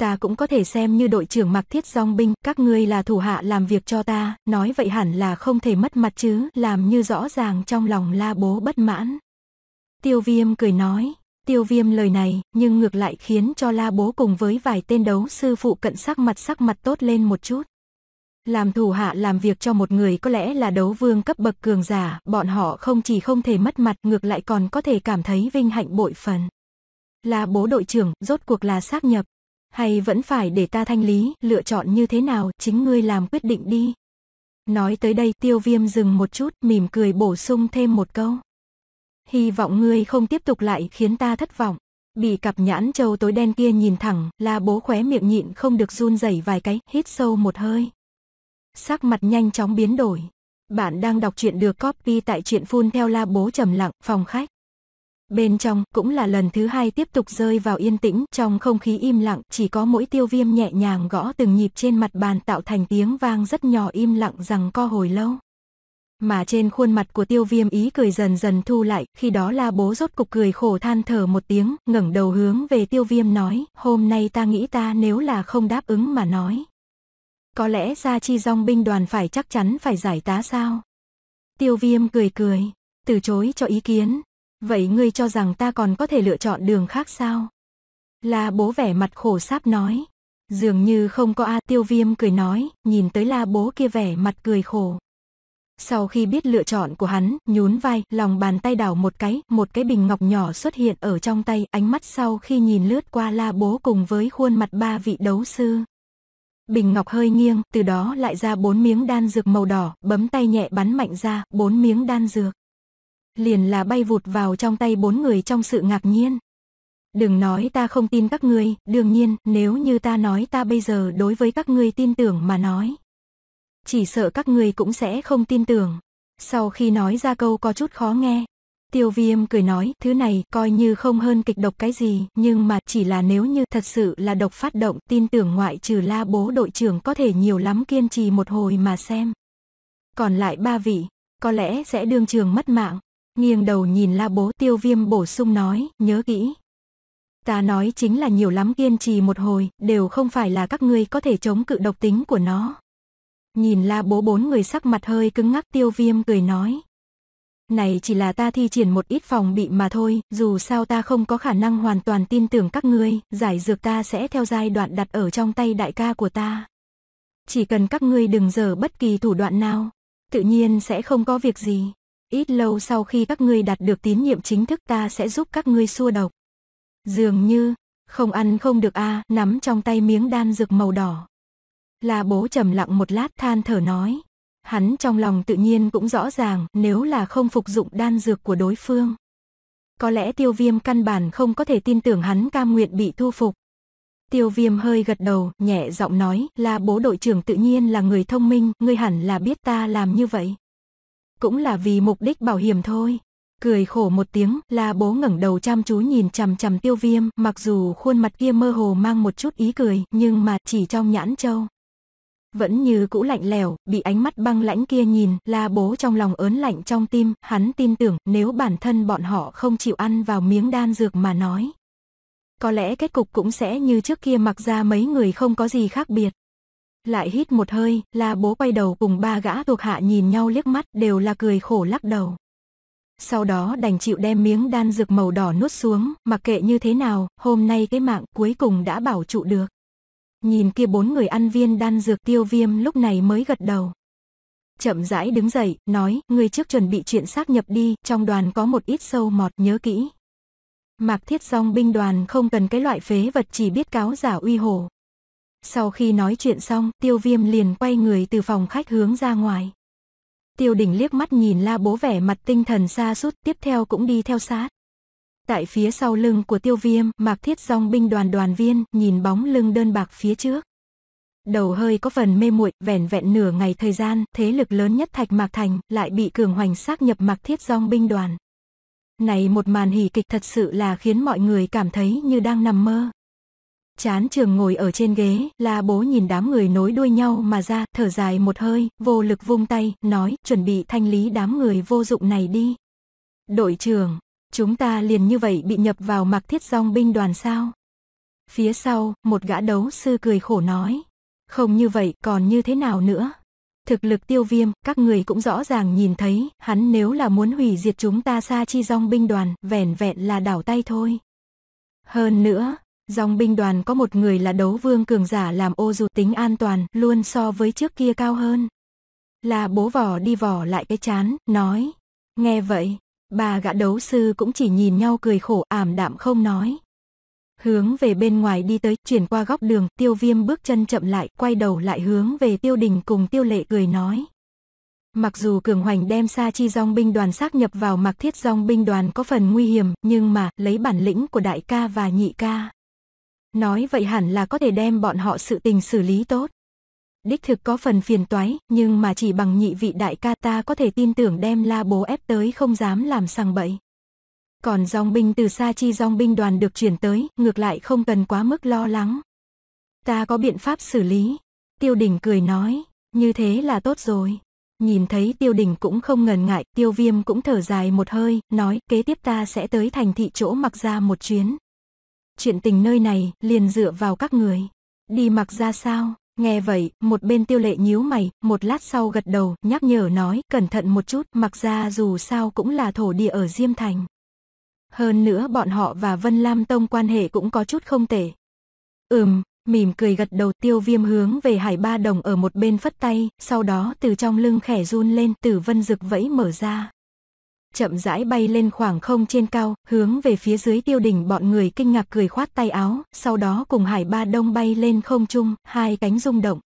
ta cũng có thể xem như đội trưởng mặc thiết dòng binh, các ngươi là thủ hạ làm việc cho ta, nói vậy hẳn là không thể mất mặt chứ, làm như rõ ràng trong lòng la bố bất mãn. Tiêu viêm cười nói, tiêu viêm lời này, nhưng ngược lại khiến cho la bố cùng với vài tên đấu sư phụ cận sắc mặt sắc mặt tốt lên một chút. Làm thủ hạ làm việc cho một người có lẽ là đấu vương cấp bậc cường giả, bọn họ không chỉ không thể mất mặt ngược lại còn có thể cảm thấy vinh hạnh bội phần. Là bố đội trưởng, rốt cuộc là xác nhập, hay vẫn phải để ta thanh lý, lựa chọn như thế nào, chính ngươi làm quyết định đi. Nói tới đây tiêu viêm dừng một chút, mỉm cười bổ sung thêm một câu. Hy vọng ngươi không tiếp tục lại khiến ta thất vọng. Bị cặp nhãn châu tối đen kia nhìn thẳng, la bố khóe miệng nhịn không được run rẩy vài cái, hít sâu một hơi. Sắc mặt nhanh chóng biến đổi. Bạn đang đọc truyện được copy tại truyện phun theo la bố trầm lặng, phòng khách. Bên trong cũng là lần thứ hai tiếp tục rơi vào yên tĩnh, trong không khí im lặng, chỉ có mỗi tiêu viêm nhẹ nhàng gõ từng nhịp trên mặt bàn tạo thành tiếng vang rất nhỏ im lặng rằng co hồi lâu. Mà trên khuôn mặt của tiêu viêm ý cười dần dần thu lại, khi đó là bố rốt cục cười khổ than thở một tiếng, ngẩng đầu hướng về tiêu viêm nói, hôm nay ta nghĩ ta nếu là không đáp ứng mà nói. Có lẽ ra chi dòng binh đoàn phải chắc chắn phải giải tá sao? Tiêu viêm cười cười, từ chối cho ý kiến, Vậy ngươi cho rằng ta còn có thể lựa chọn đường khác sao? La bố vẻ mặt khổ sáp nói. Dường như không có A tiêu viêm cười nói, nhìn tới la bố kia vẻ mặt cười khổ. Sau khi biết lựa chọn của hắn, nhún vai, lòng bàn tay đảo một cái, một cái bình ngọc nhỏ xuất hiện ở trong tay, ánh mắt sau khi nhìn lướt qua la bố cùng với khuôn mặt ba vị đấu sư. Bình ngọc hơi nghiêng, từ đó lại ra bốn miếng đan dược màu đỏ, bấm tay nhẹ bắn mạnh ra, bốn miếng đan dược liền là bay vụt vào trong tay bốn người trong sự ngạc nhiên. Đừng nói ta không tin các ngươi, đương nhiên, nếu như ta nói ta bây giờ đối với các ngươi tin tưởng mà nói. Chỉ sợ các ngươi cũng sẽ không tin tưởng. Sau khi nói ra câu có chút khó nghe, tiêu viêm cười nói, thứ này coi như không hơn kịch độc cái gì, nhưng mà chỉ là nếu như thật sự là độc phát động, tin tưởng ngoại trừ la bố đội trưởng có thể nhiều lắm kiên trì một hồi mà xem. Còn lại ba vị, có lẽ sẽ đương trường mất mạng, nghiêng đầu nhìn la bố tiêu viêm bổ sung nói, nhớ kỹ. Ta nói chính là nhiều lắm kiên trì một hồi, đều không phải là các ngươi có thể chống cự độc tính của nó. Nhìn la bố bốn người sắc mặt hơi cứng ngắc tiêu viêm cười nói. Này chỉ là ta thi triển một ít phòng bị mà thôi, dù sao ta không có khả năng hoàn toàn tin tưởng các ngươi, giải dược ta sẽ theo giai đoạn đặt ở trong tay đại ca của ta. Chỉ cần các ngươi đừng dở bất kỳ thủ đoạn nào, tự nhiên sẽ không có việc gì. Ít lâu sau khi các ngươi đạt được tín nhiệm chính thức ta sẽ giúp các ngươi xua độc. Dường như, không ăn không được a à, nắm trong tay miếng đan dược màu đỏ. Là bố trầm lặng một lát than thở nói. Hắn trong lòng tự nhiên cũng rõ ràng nếu là không phục dụng đan dược của đối phương. Có lẽ tiêu viêm căn bản không có thể tin tưởng hắn cam nguyện bị thu phục. Tiêu viêm hơi gật đầu, nhẹ giọng nói, là bố đội trưởng tự nhiên là người thông minh, ngươi hẳn là biết ta làm như vậy cũng là vì mục đích bảo hiểm thôi. Cười khổ một tiếng, là Bố ngẩng đầu chăm chú nhìn chằm chằm Tiêu Viêm, mặc dù khuôn mặt kia mơ hồ mang một chút ý cười, nhưng mà chỉ trong nhãn châu. Vẫn như cũ lạnh lẻo, bị ánh mắt băng lãnh kia nhìn, là Bố trong lòng ớn lạnh trong tim, hắn tin tưởng nếu bản thân bọn họ không chịu ăn vào miếng đan dược mà nói. Có lẽ kết cục cũng sẽ như trước kia mặc ra mấy người không có gì khác biệt lại hít một hơi, là bố quay đầu cùng ba gã thuộc hạ nhìn nhau liếc mắt đều là cười khổ lắc đầu. Sau đó đành chịu đem miếng đan dược màu đỏ nuốt xuống, mặc kệ như thế nào, hôm nay cái mạng cuối cùng đã bảo trụ được. Nhìn kia bốn người ăn viên đan dược tiêu viêm lúc này mới gật đầu. Chậm rãi đứng dậy, nói, người trước chuẩn bị chuyện xác nhập đi, trong đoàn có một ít sâu mọt nhớ kỹ. Mạc thiết song binh đoàn không cần cái loại phế vật chỉ biết cáo giả uy hồ. Sau khi nói chuyện xong, tiêu viêm liền quay người từ phòng khách hướng ra ngoài. Tiêu đỉnh liếc mắt nhìn la bố vẻ mặt tinh thần xa sút tiếp theo cũng đi theo sát. Tại phía sau lưng của tiêu viêm, mạc thiết dòng binh đoàn đoàn viên, nhìn bóng lưng đơn bạc phía trước. Đầu hơi có phần mê muội vẻn vẹn nửa ngày thời gian, thế lực lớn nhất thạch mạc thành, lại bị cường hoành xác nhập mạc thiết dòng binh đoàn. Này một màn hỉ kịch thật sự là khiến mọi người cảm thấy như đang nằm mơ, Chán trường ngồi ở trên ghế, la bố nhìn đám người nối đuôi nhau mà ra, thở dài một hơi, vô lực vung tay, nói, chuẩn bị thanh lý đám người vô dụng này đi. Đội trưởng, chúng ta liền như vậy bị nhập vào mặc thiết dòng binh đoàn sao? Phía sau, một gã đấu sư cười khổ nói. Không như vậy còn như thế nào nữa? Thực lực tiêu viêm, các người cũng rõ ràng nhìn thấy, hắn nếu là muốn hủy diệt chúng ta xa chi dòng binh đoàn, vẻn vẹn là đảo tay thôi. Hơn nữa, Dòng binh đoàn có một người là đấu vương cường giả làm ô dù tính an toàn, luôn so với trước kia cao hơn. Là bố vỏ đi vỏ lại cái chán, nói. Nghe vậy, bà gã đấu sư cũng chỉ nhìn nhau cười khổ ảm đạm không nói. Hướng về bên ngoài đi tới, chuyển qua góc đường, tiêu viêm bước chân chậm lại, quay đầu lại hướng về tiêu đình cùng tiêu lệ cười nói. Mặc dù cường hoành đem Sa Chi Dòng binh đoàn xác nhập vào mặc thiết Dòng binh đoàn có phần nguy hiểm, nhưng mà, lấy bản lĩnh của đại ca và nhị ca. Nói vậy hẳn là có thể đem bọn họ sự tình xử lý tốt. Đích thực có phần phiền toái, nhưng mà chỉ bằng nhị vị đại ca ta có thể tin tưởng đem la bố ép tới không dám làm sằng bậy. Còn dòng binh từ xa chi dòng binh đoàn được chuyển tới, ngược lại không cần quá mức lo lắng. Ta có biện pháp xử lý. Tiêu đình cười nói, như thế là tốt rồi. Nhìn thấy tiêu đình cũng không ngần ngại, tiêu viêm cũng thở dài một hơi, nói kế tiếp ta sẽ tới thành thị chỗ mặc ra một chuyến chuyện tình nơi này liền dựa vào các người. Đi mặc ra sao? Nghe vậy, một bên tiêu lệ nhíu mày, một lát sau gật đầu, nhắc nhở nói, cẩn thận một chút, mặc ra dù sao cũng là thổ địa ở Diêm Thành. Hơn nữa bọn họ và Vân Lam Tông quan hệ cũng có chút không tệ. Ừm, mỉm cười gật đầu tiêu viêm hướng về hải ba đồng ở một bên phất tay, sau đó từ trong lưng khẻ run lên tử vân rực vẫy mở ra chậm rãi bay lên khoảng không trên cao, hướng về phía dưới tiêu đỉnh bọn người kinh ngạc cười khoát tay áo, sau đó cùng hải ba đông bay lên không trung, hai cánh rung động.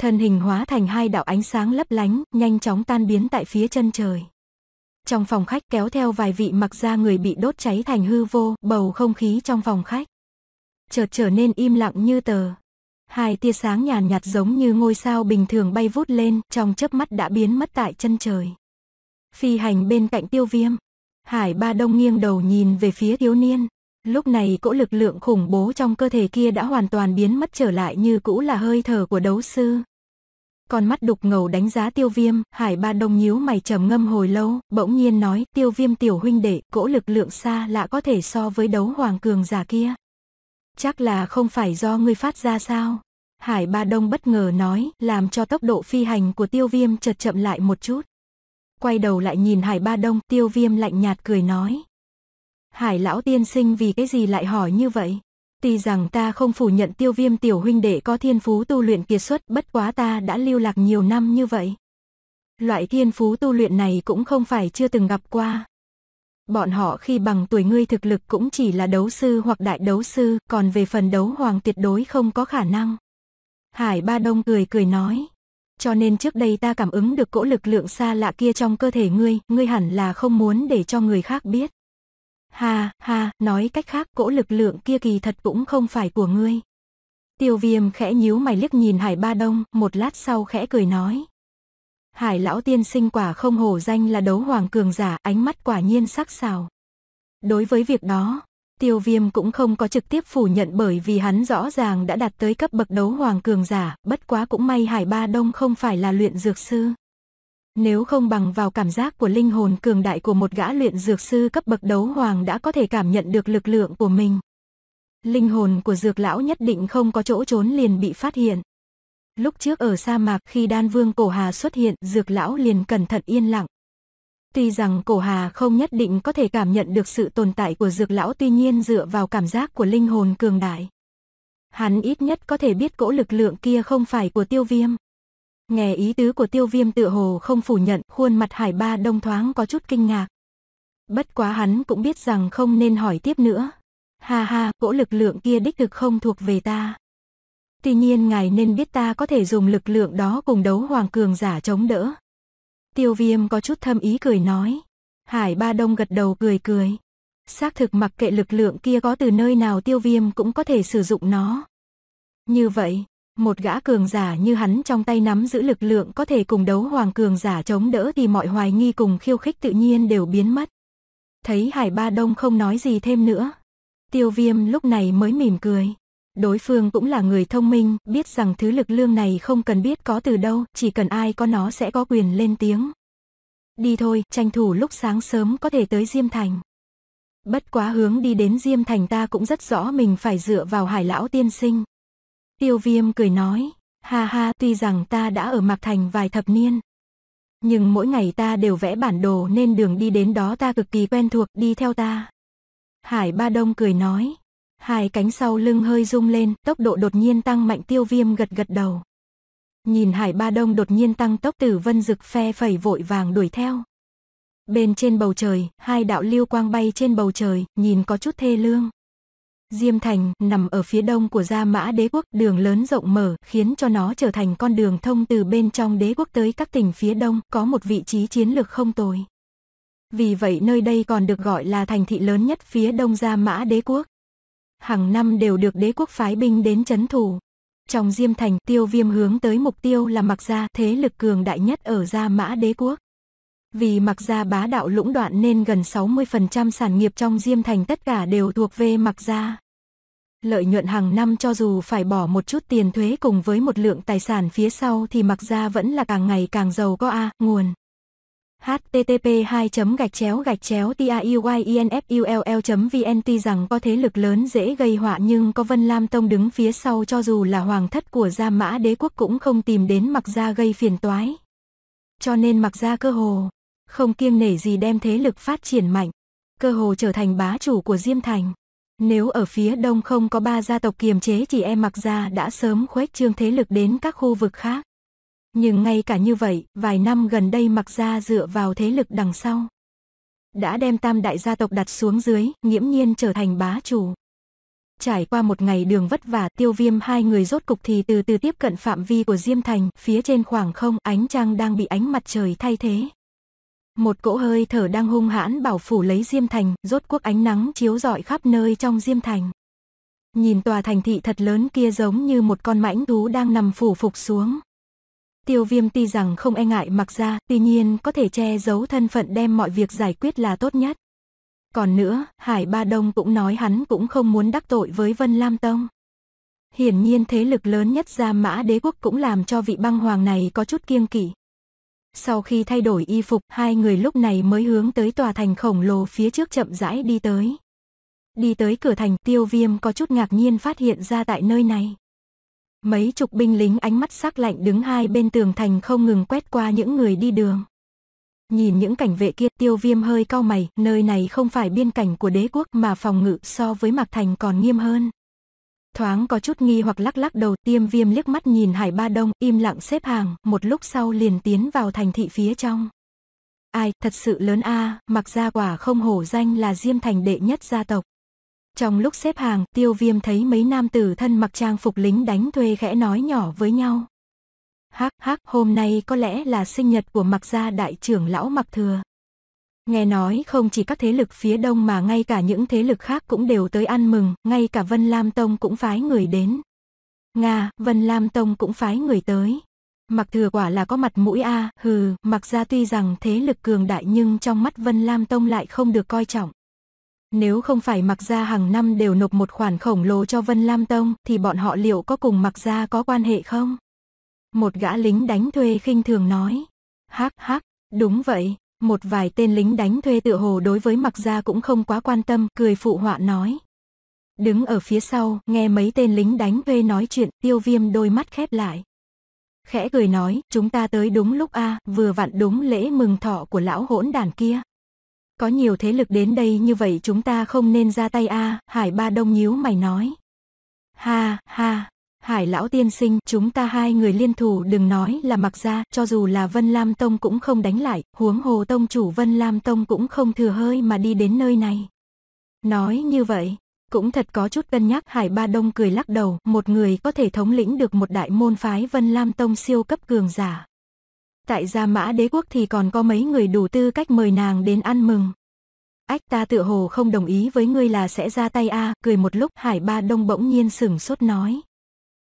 Thân hình hóa thành hai đạo ánh sáng lấp lánh, nhanh chóng tan biến tại phía chân trời. Trong phòng khách kéo theo vài vị mặc ra người bị đốt cháy thành hư vô, bầu không khí trong phòng khách. Chợt trở nên im lặng như tờ. Hai tia sáng nhàn nhạt giống như ngôi sao bình thường bay vút lên, trong chớp mắt đã biến mất tại chân trời. Phi hành bên cạnh tiêu viêm. Hải ba đông nghiêng đầu nhìn về phía thiếu niên. Lúc này cỗ lực lượng khủng bố trong cơ thể kia đã hoàn toàn biến mất trở lại như cũ là hơi thở của đấu sư. Con mắt đục ngầu đánh giá tiêu viêm, hải ba đông nhíu mày trầm ngâm hồi lâu, bỗng nhiên nói tiêu viêm tiểu huynh đệ, cỗ lực lượng xa lạ có thể so với đấu hoàng cường giả kia. Chắc là không phải do ngươi phát ra sao? Hải ba đông bất ngờ nói, làm cho tốc độ phi hành của tiêu viêm chợt chậm lại một chút quay đầu lại nhìn Hải Ba Đông, tiêu viêm lạnh nhạt cười nói. Hải lão tiên sinh vì cái gì lại hỏi như vậy? Tuy rằng ta không phủ nhận tiêu viêm tiểu huynh đệ có thiên phú tu luyện kiệt xuất bất quá ta đã lưu lạc nhiều năm như vậy. Loại thiên phú tu luyện này cũng không phải chưa từng gặp qua. Bọn họ khi bằng tuổi ngươi thực lực cũng chỉ là đấu sư hoặc đại đấu sư, còn về phần đấu hoàng tuyệt đối không có khả năng. Hải Ba Đông cười cười nói cho nên trước đây ta cảm ứng được cỗ lực lượng xa lạ kia trong cơ thể ngươi, ngươi hẳn là không muốn để cho người khác biết. Ha, ha, nói cách khác cỗ lực lượng kia kỳ thật cũng không phải của ngươi. Tiêu viêm khẽ nhíu mày liếc nhìn hải ba đông, một lát sau khẽ cười nói. Hải lão tiên sinh quả không hổ danh là đấu hoàng cường giả, ánh mắt quả nhiên sắc sảo. Đối với việc đó, Tiêu viêm cũng không có trực tiếp phủ nhận bởi vì hắn rõ ràng đã đạt tới cấp bậc đấu hoàng cường giả, bất quá cũng may Hải Ba Đông không phải là luyện dược sư. Nếu không bằng vào cảm giác của linh hồn cường đại của một gã luyện dược sư cấp bậc đấu hoàng đã có thể cảm nhận được lực lượng của mình. Linh hồn của dược lão nhất định không có chỗ trốn liền bị phát hiện. Lúc trước ở sa mạc khi đan vương cổ hà xuất hiện, dược lão liền cẩn thận yên lặng, Tuy rằng cổ hà không nhất định có thể cảm nhận được sự tồn tại của dược lão tuy nhiên dựa vào cảm giác của linh hồn cường đại. Hắn ít nhất có thể biết cỗ lực lượng kia không phải của tiêu viêm. Nghe ý tứ của tiêu viêm tựa hồ không phủ nhận khuôn mặt hải ba đông thoáng có chút kinh ngạc. Bất quá hắn cũng biết rằng không nên hỏi tiếp nữa. Ha ha, cỗ lực lượng kia đích thực không thuộc về ta. Tuy nhiên ngài nên biết ta có thể dùng lực lượng đó cùng đấu hoàng cường giả chống đỡ. Tiêu viêm có chút thâm ý cười nói. Hải ba đông gật đầu cười cười. Xác thực mặc kệ lực lượng kia có từ nơi nào tiêu viêm cũng có thể sử dụng nó. Như vậy, một gã cường giả như hắn trong tay nắm giữ lực lượng có thể cùng đấu hoàng cường giả chống đỡ thì mọi hoài nghi cùng khiêu khích tự nhiên đều biến mất. Thấy hải ba đông không nói gì thêm nữa. Tiêu viêm lúc này mới mỉm cười. Đối phương cũng là người thông minh, biết rằng thứ lực lương này không cần biết có từ đâu, chỉ cần ai có nó sẽ có quyền lên tiếng. Đi thôi, tranh thủ lúc sáng sớm có thể tới Diêm Thành. Bất quá hướng đi đến Diêm Thành ta cũng rất rõ mình phải dựa vào hải lão tiên sinh. Tiêu viêm cười nói, ha ha tuy rằng ta đã ở Mạc Thành vài thập niên. Nhưng mỗi ngày ta đều vẽ bản đồ nên đường đi đến đó ta cực kỳ quen thuộc đi theo ta. Hải Ba Đông cười nói, Hai cánh sau lưng hơi rung lên, tốc độ đột nhiên tăng mạnh tiêu viêm gật gật đầu. Nhìn hải ba đông đột nhiên tăng tốc tử vân rực phe phẩy vội vàng đuổi theo. Bên trên bầu trời, hai đạo lưu quang bay trên bầu trời, nhìn có chút thê lương. Diêm Thành nằm ở phía đông của Gia Mã Đế quốc, đường lớn rộng mở, khiến cho nó trở thành con đường thông từ bên trong đế quốc tới các tỉnh phía đông, có một vị trí chiến lược không tồi. Vì vậy nơi đây còn được gọi là thành thị lớn nhất phía đông Gia Mã Đế quốc hàng năm đều được đế quốc phái binh đến chấn thủ. Trong Diêm Thành, Tiêu Viêm hướng tới mục tiêu là mạc gia, thế lực cường đại nhất ở Gia Mã Đế quốc. Vì mạc gia bá đạo lũng đoạn nên gần 60% sản nghiệp trong Diêm Thành tất cả đều thuộc về mạc gia. Lợi nhuận hàng năm cho dù phải bỏ một chút tiền thuế cùng với một lượng tài sản phía sau thì mạc gia vẫn là càng ngày càng giàu có a, nguồn http 2 gạch chéo gạch chéo tiauynfull vn tuy rằng có thế lực lớn dễ gây họa nhưng có Vân Lam Tông đứng phía sau cho dù là hoàng thất của Gia Mã Đế Quốc cũng không tìm đến mặc gia gây phiền toái. Cho nên mặc gia cơ hồ, không kiêng nể gì đem thế lực phát triển mạnh, cơ hồ trở thành bá chủ của Diêm Thành. Nếu ở phía đông không có ba gia tộc kiềm chế thì em mặc gia đã sớm khuếch trương thế lực đến các khu vực khác. Nhưng ngay cả như vậy, vài năm gần đây mặc gia dựa vào thế lực đằng sau. Đã đem tam đại gia tộc đặt xuống dưới, nghiễm nhiên trở thành bá chủ. Trải qua một ngày đường vất vả, tiêu viêm hai người rốt cục thì từ từ tiếp cận phạm vi của Diêm Thành, phía trên khoảng không, ánh trăng đang bị ánh mặt trời thay thế. Một cỗ hơi thở đang hung hãn bảo phủ lấy Diêm Thành, rốt cuộc ánh nắng chiếu rọi khắp nơi trong Diêm Thành. Nhìn tòa thành thị thật lớn kia giống như một con mãnh thú đang nằm phủ phục xuống. Tiêu viêm tuy rằng không e ngại mặc ra, tuy nhiên có thể che giấu thân phận đem mọi việc giải quyết là tốt nhất. Còn nữa, Hải Ba Đông cũng nói hắn cũng không muốn đắc tội với Vân Lam Tông. Hiển nhiên thế lực lớn nhất ra mã đế quốc cũng làm cho vị băng hoàng này có chút kiêng kỵ. Sau khi thay đổi y phục, hai người lúc này mới hướng tới tòa thành khổng lồ phía trước chậm rãi đi tới. Đi tới cửa thành tiêu viêm có chút ngạc nhiên phát hiện ra tại nơi này. Mấy chục binh lính ánh mắt sắc lạnh đứng hai bên tường thành không ngừng quét qua những người đi đường. Nhìn những cảnh vệ kia tiêu viêm hơi cau mày, nơi này không phải biên cảnh của đế quốc mà phòng ngự so với mạc thành còn nghiêm hơn. Thoáng có chút nghi hoặc lắc lắc đầu tiêm viêm liếc mắt nhìn hải ba đông im lặng xếp hàng, một lúc sau liền tiến vào thành thị phía trong. Ai, thật sự lớn a à, mặc ra quả không hổ danh là diêm thành đệ nhất gia tộc. Trong lúc xếp hàng, tiêu viêm thấy mấy nam tử thân mặc trang phục lính đánh thuê khẽ nói nhỏ với nhau. Hắc hắc, hôm nay có lẽ là sinh nhật của mặc gia đại trưởng lão mặc thừa. Nghe nói không chỉ các thế lực phía đông mà ngay cả những thế lực khác cũng đều tới ăn mừng, ngay cả Vân Lam Tông cũng phái người đến. Nga, Vân Lam Tông cũng phái người tới. Mặc thừa quả là có mặt mũi a hừ, mặc ra tuy rằng thế lực cường đại nhưng trong mắt Vân Lam Tông lại không được coi trọng. Nếu không phải Mạc Gia hàng năm đều nộp một khoản khổng lồ cho Vân Lam Tông thì bọn họ liệu có cùng Mạc Gia có quan hệ không? Một gã lính đánh thuê khinh thường nói. Hắc hắc, đúng vậy, một vài tên lính đánh thuê tựa hồ đối với Mạc Gia cũng không quá quan tâm, cười phụ họa nói. Đứng ở phía sau, nghe mấy tên lính đánh thuê nói chuyện, tiêu viêm đôi mắt khép lại. Khẽ cười nói, chúng ta tới đúng lúc a vừa vặn đúng lễ mừng thọ của lão hỗn đàn kia. Có nhiều thế lực đến đây như vậy chúng ta không nên ra tay a à, Hải Ba Đông nhíu mày nói. Ha, ha, Hải Lão Tiên Sinh, chúng ta hai người liên thủ đừng nói là mặc ra, cho dù là Vân Lam Tông cũng không đánh lại, huống hồ Tông chủ Vân Lam Tông cũng không thừa hơi mà đi đến nơi này. Nói như vậy, cũng thật có chút cân nhắc Hải Ba Đông cười lắc đầu, một người có thể thống lĩnh được một đại môn phái Vân Lam Tông siêu cấp cường giả. Tại Gia Mã Đế Quốc thì còn có mấy người đủ tư cách mời nàng đến ăn mừng. Ách ta tựa hồ không đồng ý với ngươi là sẽ ra tay a à, cười một lúc Hải Ba Đông bỗng nhiên sửng sốt nói.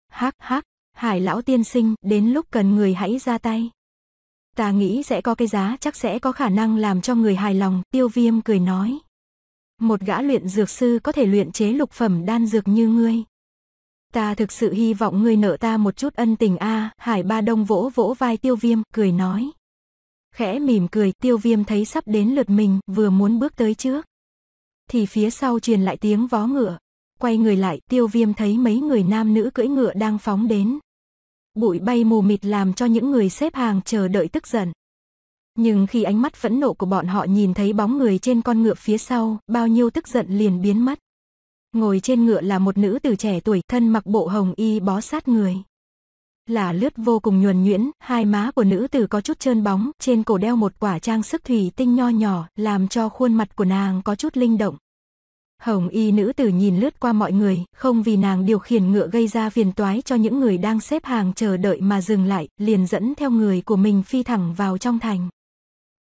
Hắc hắc, Hải Lão Tiên Sinh, đến lúc cần người hãy ra tay. Ta nghĩ sẽ có cái giá chắc sẽ có khả năng làm cho người hài lòng, tiêu viêm cười nói. Một gã luyện dược sư có thể luyện chế lục phẩm đan dược như ngươi, Ta thực sự hy vọng ngươi nợ ta một chút ân tình a à. Hải ba đông vỗ vỗ vai tiêu viêm, cười nói. Khẽ mỉm cười, tiêu viêm thấy sắp đến lượt mình, vừa muốn bước tới trước. Thì phía sau truyền lại tiếng vó ngựa. Quay người lại, tiêu viêm thấy mấy người nam nữ cưỡi ngựa đang phóng đến. Bụi bay mù mịt làm cho những người xếp hàng chờ đợi tức giận. Nhưng khi ánh mắt phẫn nộ của bọn họ nhìn thấy bóng người trên con ngựa phía sau, bao nhiêu tức giận liền biến mất. Ngồi trên ngựa là một nữ từ trẻ tuổi, thân mặc bộ hồng y bó sát người. Là lướt vô cùng nhuần nhuyễn, hai má của nữ tử có chút trơn bóng, trên cổ đeo một quả trang sức thủy tinh nho nhỏ, làm cho khuôn mặt của nàng có chút linh động. Hồng y nữ tử nhìn lướt qua mọi người, không vì nàng điều khiển ngựa gây ra phiền toái cho những người đang xếp hàng chờ đợi mà dừng lại, liền dẫn theo người của mình phi thẳng vào trong thành.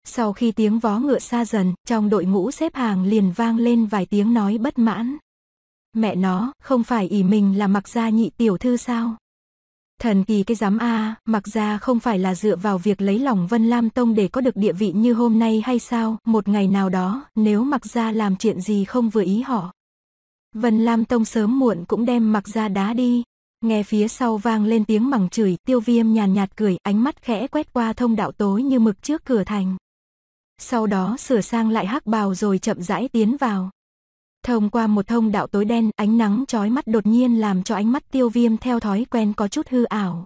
Sau khi tiếng vó ngựa xa dần, trong đội ngũ xếp hàng liền vang lên vài tiếng nói bất mãn. Mẹ nó, không phải ỷ mình là mặc gia nhị tiểu thư sao? Thần kỳ cái giám A, mặc gia không phải là dựa vào việc lấy lòng Vân Lam Tông để có được địa vị như hôm nay hay sao, một ngày nào đó, nếu mặc gia làm chuyện gì không vừa ý họ. Vân Lam Tông sớm muộn cũng đem mặc gia đá đi. Nghe phía sau vang lên tiếng mắng chửi, tiêu viêm nhàn nhạt cười, ánh mắt khẽ quét qua thông đạo tối như mực trước cửa thành. Sau đó sửa sang lại hắc bào rồi chậm rãi tiến vào. Thông qua một thông đạo tối đen, ánh nắng chói mắt đột nhiên làm cho ánh mắt tiêu viêm theo thói quen có chút hư ảo.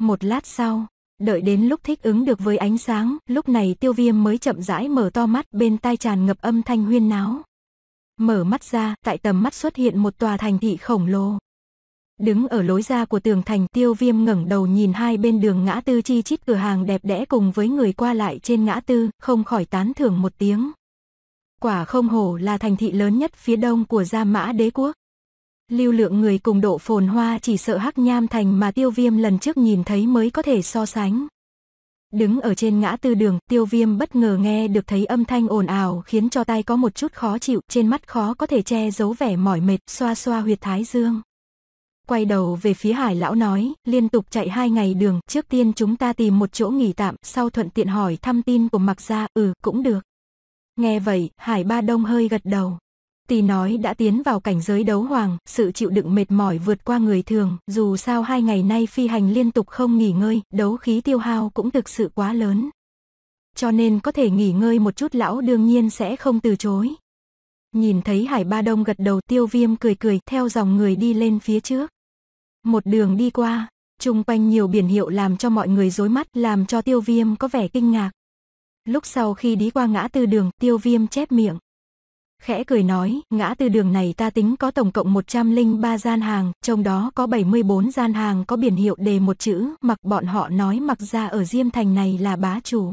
Một lát sau, đợi đến lúc thích ứng được với ánh sáng, lúc này tiêu viêm mới chậm rãi mở to mắt bên tai tràn ngập âm thanh huyên náo. Mở mắt ra, tại tầm mắt xuất hiện một tòa thành thị khổng lồ. Đứng ở lối ra của tường thành tiêu viêm ngẩng đầu nhìn hai bên đường ngã tư chi chít cửa hàng đẹp đẽ cùng với người qua lại trên ngã tư, không khỏi tán thưởng một tiếng. Quả không hổ là thành thị lớn nhất phía đông của Gia Mã Đế Quốc. Lưu lượng người cùng độ phồn hoa chỉ sợ hắc nham thành mà tiêu viêm lần trước nhìn thấy mới có thể so sánh. Đứng ở trên ngã tư đường, tiêu viêm bất ngờ nghe được thấy âm thanh ồn ào khiến cho tay có một chút khó chịu, trên mắt khó có thể che giấu vẻ mỏi mệt, xoa xoa huyệt thái dương. Quay đầu về phía hải lão nói, liên tục chạy hai ngày đường, trước tiên chúng ta tìm một chỗ nghỉ tạm, sau thuận tiện hỏi thăm tin của mặc gia, ừ, cũng được. Nghe vậy, Hải Ba Đông hơi gật đầu. Tỳ nói đã tiến vào cảnh giới đấu hoàng, sự chịu đựng mệt mỏi vượt qua người thường, dù sao hai ngày nay phi hành liên tục không nghỉ ngơi, đấu khí tiêu hao cũng thực sự quá lớn. Cho nên có thể nghỉ ngơi một chút lão đương nhiên sẽ không từ chối. Nhìn thấy Hải Ba Đông gật đầu tiêu viêm cười cười theo dòng người đi lên phía trước. Một đường đi qua, chung quanh nhiều biển hiệu làm cho mọi người rối mắt, làm cho tiêu viêm có vẻ kinh ngạc. Lúc sau khi đi qua ngã tư đường, tiêu viêm chép miệng. Khẽ cười nói, ngã tư đường này ta tính có tổng cộng 103 gian hàng, trong đó có 74 gian hàng có biển hiệu đề một chữ, mặc bọn họ nói mặc ra ở Diêm Thành này là bá chủ.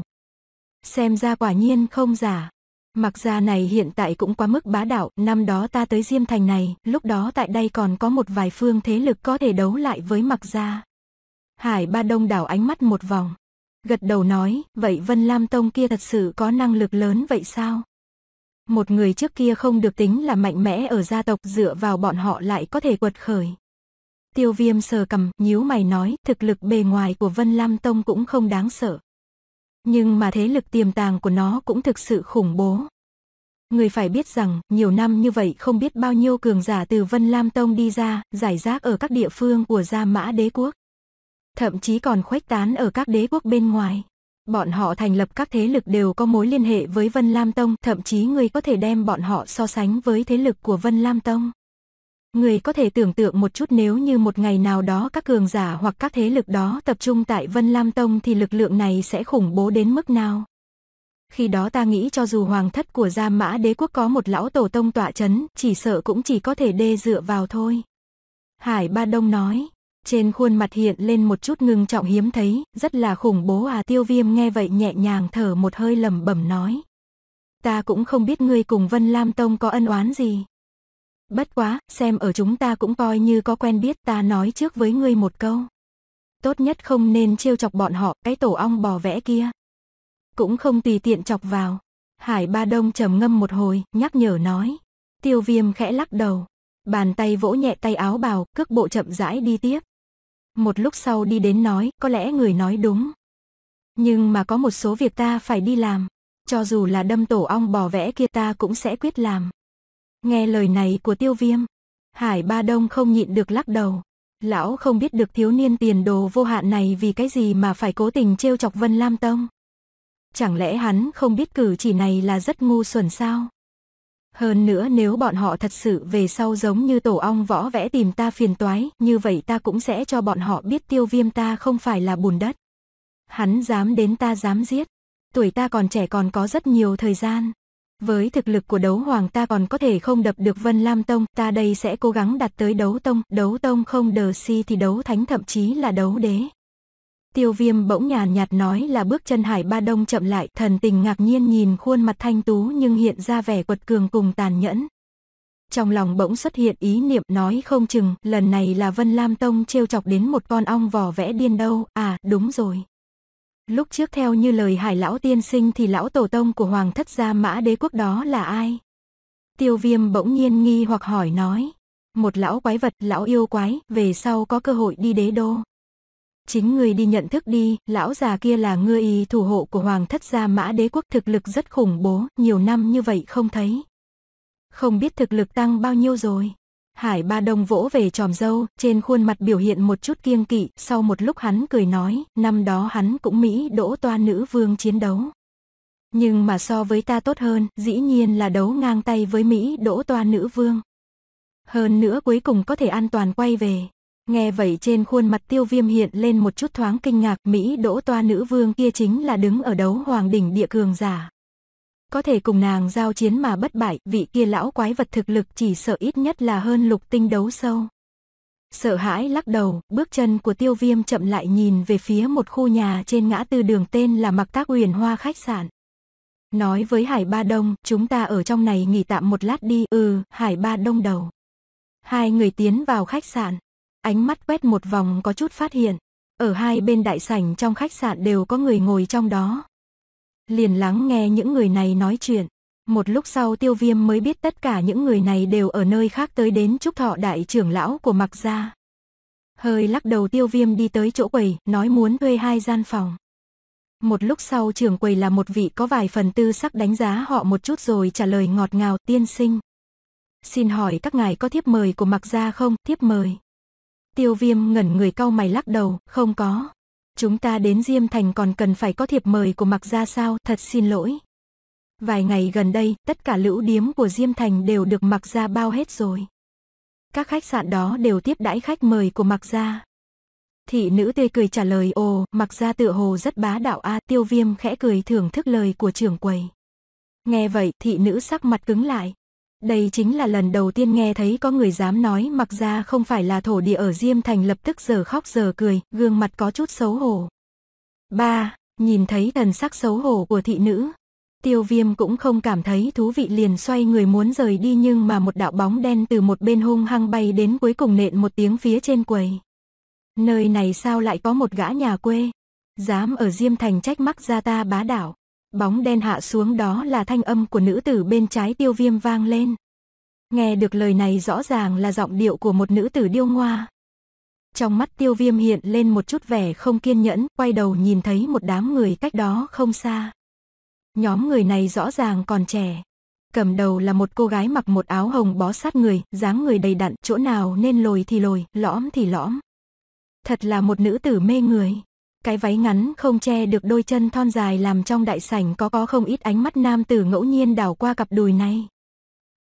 Xem ra quả nhiên không giả. Mặc ra này hiện tại cũng quá mức bá đạo, năm đó ta tới Diêm Thành này, lúc đó tại đây còn có một vài phương thế lực có thể đấu lại với mặc ra. Hải ba đông đảo ánh mắt một vòng gật đầu nói, vậy Vân Lam Tông kia thật sự có năng lực lớn vậy sao? Một người trước kia không được tính là mạnh mẽ ở gia tộc dựa vào bọn họ lại có thể quật khởi. Tiêu viêm sờ cầm, nhíu mày nói, thực lực bề ngoài của Vân Lam Tông cũng không đáng sợ. Nhưng mà thế lực tiềm tàng của nó cũng thực sự khủng bố. Người phải biết rằng, nhiều năm như vậy không biết bao nhiêu cường giả từ Vân Lam Tông đi ra, giải rác ở các địa phương của Gia Mã Đế Quốc thậm chí còn khuếch tán ở các đế quốc bên ngoài. Bọn họ thành lập các thế lực đều có mối liên hệ với Vân Lam Tông, thậm chí người có thể đem bọn họ so sánh với thế lực của Vân Lam Tông. Người có thể tưởng tượng một chút nếu như một ngày nào đó các cường giả hoặc các thế lực đó tập trung tại Vân Lam Tông thì lực lượng này sẽ khủng bố đến mức nào. Khi đó ta nghĩ cho dù hoàng thất của Gia Mã Đế Quốc có một lão tổ tông tọa chấn, chỉ sợ cũng chỉ có thể đê dựa vào thôi. Hải Ba Đông nói, trên khuôn mặt hiện lên một chút ngưng trọng hiếm thấy, rất là khủng bố à tiêu viêm nghe vậy nhẹ nhàng thở một hơi lầm bẩm nói. Ta cũng không biết ngươi cùng Vân Lam Tông có ân oán gì. Bất quá, xem ở chúng ta cũng coi như có quen biết ta nói trước với ngươi một câu. Tốt nhất không nên trêu chọc bọn họ, cái tổ ong bò vẽ kia. Cũng không tùy tiện chọc vào. Hải Ba Đông trầm ngâm một hồi, nhắc nhở nói. Tiêu viêm khẽ lắc đầu. Bàn tay vỗ nhẹ tay áo bào, cước bộ chậm rãi đi tiếp. Một lúc sau đi đến nói, có lẽ người nói đúng. Nhưng mà có một số việc ta phải đi làm. Cho dù là đâm tổ ong bò vẽ kia ta cũng sẽ quyết làm. Nghe lời này của tiêu viêm, Hải Ba Đông không nhịn được lắc đầu. Lão không biết được thiếu niên tiền đồ vô hạn này vì cái gì mà phải cố tình trêu chọc Vân Lam Tông. Chẳng lẽ hắn không biết cử chỉ này là rất ngu xuẩn sao? Hơn nữa nếu bọn họ thật sự về sau giống như tổ ong võ vẽ tìm ta phiền toái, như vậy ta cũng sẽ cho bọn họ biết tiêu viêm ta không phải là bùn đất. Hắn dám đến ta dám giết. Tuổi ta còn trẻ còn có rất nhiều thời gian. Với thực lực của đấu hoàng ta còn có thể không đập được Vân Lam Tông, ta đây sẽ cố gắng đặt tới đấu tông, đấu tông không đờ si thì đấu thánh thậm chí là đấu đế. Tiêu viêm bỗng nhàn nhạt nói là bước chân hải ba đông chậm lại thần tình ngạc nhiên nhìn khuôn mặt thanh tú nhưng hiện ra vẻ quật cường cùng tàn nhẫn. Trong lòng bỗng xuất hiện ý niệm nói không chừng lần này là Vân Lam Tông trêu chọc đến một con ong vỏ vẽ điên đâu, à đúng rồi. Lúc trước theo như lời hải lão tiên sinh thì lão tổ tông của hoàng thất gia mã đế quốc đó là ai? Tiêu viêm bỗng nhiên nghi hoặc hỏi nói. Một lão quái vật, lão yêu quái, về sau có cơ hội đi đế đô. Chính người đi nhận thức đi, lão già kia là ngư y thủ hộ của hoàng thất gia mã đế quốc thực lực rất khủng bố, nhiều năm như vậy không thấy. Không biết thực lực tăng bao nhiêu rồi. Hải Ba Đông vỗ về tròm dâu, trên khuôn mặt biểu hiện một chút kiêng kỵ, sau một lúc hắn cười nói, năm đó hắn cũng Mỹ đỗ toa nữ vương chiến đấu. Nhưng mà so với ta tốt hơn, dĩ nhiên là đấu ngang tay với Mỹ đỗ toa nữ vương. Hơn nữa cuối cùng có thể an toàn quay về. Nghe vậy trên khuôn mặt tiêu viêm hiện lên một chút thoáng kinh ngạc Mỹ đỗ toa nữ vương kia chính là đứng ở đấu hoàng đỉnh địa cường giả. Có thể cùng nàng giao chiến mà bất bại, vị kia lão quái vật thực lực chỉ sợ ít nhất là hơn lục tinh đấu sâu. Sợ hãi lắc đầu, bước chân của tiêu viêm chậm lại nhìn về phía một khu nhà trên ngã tư đường tên là Mặc Tác Uyển Hoa Khách Sạn. Nói với Hải Ba Đông, chúng ta ở trong này nghỉ tạm một lát đi, ừ, Hải Ba Đông đầu. Hai người tiến vào khách sạn, Ánh mắt quét một vòng có chút phát hiện, ở hai bên đại sảnh trong khách sạn đều có người ngồi trong đó. Liền lắng nghe những người này nói chuyện, một lúc sau tiêu viêm mới biết tất cả những người này đều ở nơi khác tới đến chúc thọ đại trưởng lão của mặc gia. Hơi lắc đầu tiêu viêm đi tới chỗ quầy, nói muốn thuê hai gian phòng. Một lúc sau trưởng quầy là một vị có vài phần tư sắc đánh giá họ một chút rồi trả lời ngọt ngào tiên sinh. Xin hỏi các ngài có thiếp mời của mặc gia không? Thiếp mời. Tiêu viêm ngẩn người cau mày lắc đầu, không có. Chúng ta đến Diêm Thành còn cần phải có thiệp mời của mặc ra sao, thật xin lỗi. Vài ngày gần đây, tất cả lữ điếm của Diêm Thành đều được mặc ra bao hết rồi. Các khách sạn đó đều tiếp đãi khách mời của mặc ra. Thị nữ tươi cười trả lời ồ, mặc ra tựa hồ rất bá đạo a tiêu viêm khẽ cười thưởng thức lời của trưởng quầy. Nghe vậy, thị nữ sắc mặt cứng lại. Đây chính là lần đầu tiên nghe thấy có người dám nói mặc ra không phải là thổ địa ở Diêm Thành lập tức giờ khóc giờ cười, gương mặt có chút xấu hổ. ba Nhìn thấy thần sắc xấu hổ của thị nữ. Tiêu viêm cũng không cảm thấy thú vị liền xoay người muốn rời đi nhưng mà một đạo bóng đen từ một bên hung hăng bay đến cuối cùng nện một tiếng phía trên quầy. Nơi này sao lại có một gã nhà quê? Dám ở Diêm Thành trách mắc ra ta bá đảo. Bóng đen hạ xuống đó là thanh âm của nữ tử bên trái tiêu viêm vang lên. Nghe được lời này rõ ràng là giọng điệu của một nữ tử điêu ngoa. Trong mắt tiêu viêm hiện lên một chút vẻ không kiên nhẫn, quay đầu nhìn thấy một đám người cách đó không xa. Nhóm người này rõ ràng còn trẻ. Cầm đầu là một cô gái mặc một áo hồng bó sát người, dáng người đầy đặn, chỗ nào nên lồi thì lồi, lõm thì lõm. Thật là một nữ tử mê người. Cái váy ngắn không che được đôi chân thon dài làm trong đại sảnh có có không ít ánh mắt nam tử ngẫu nhiên đảo qua cặp đùi này.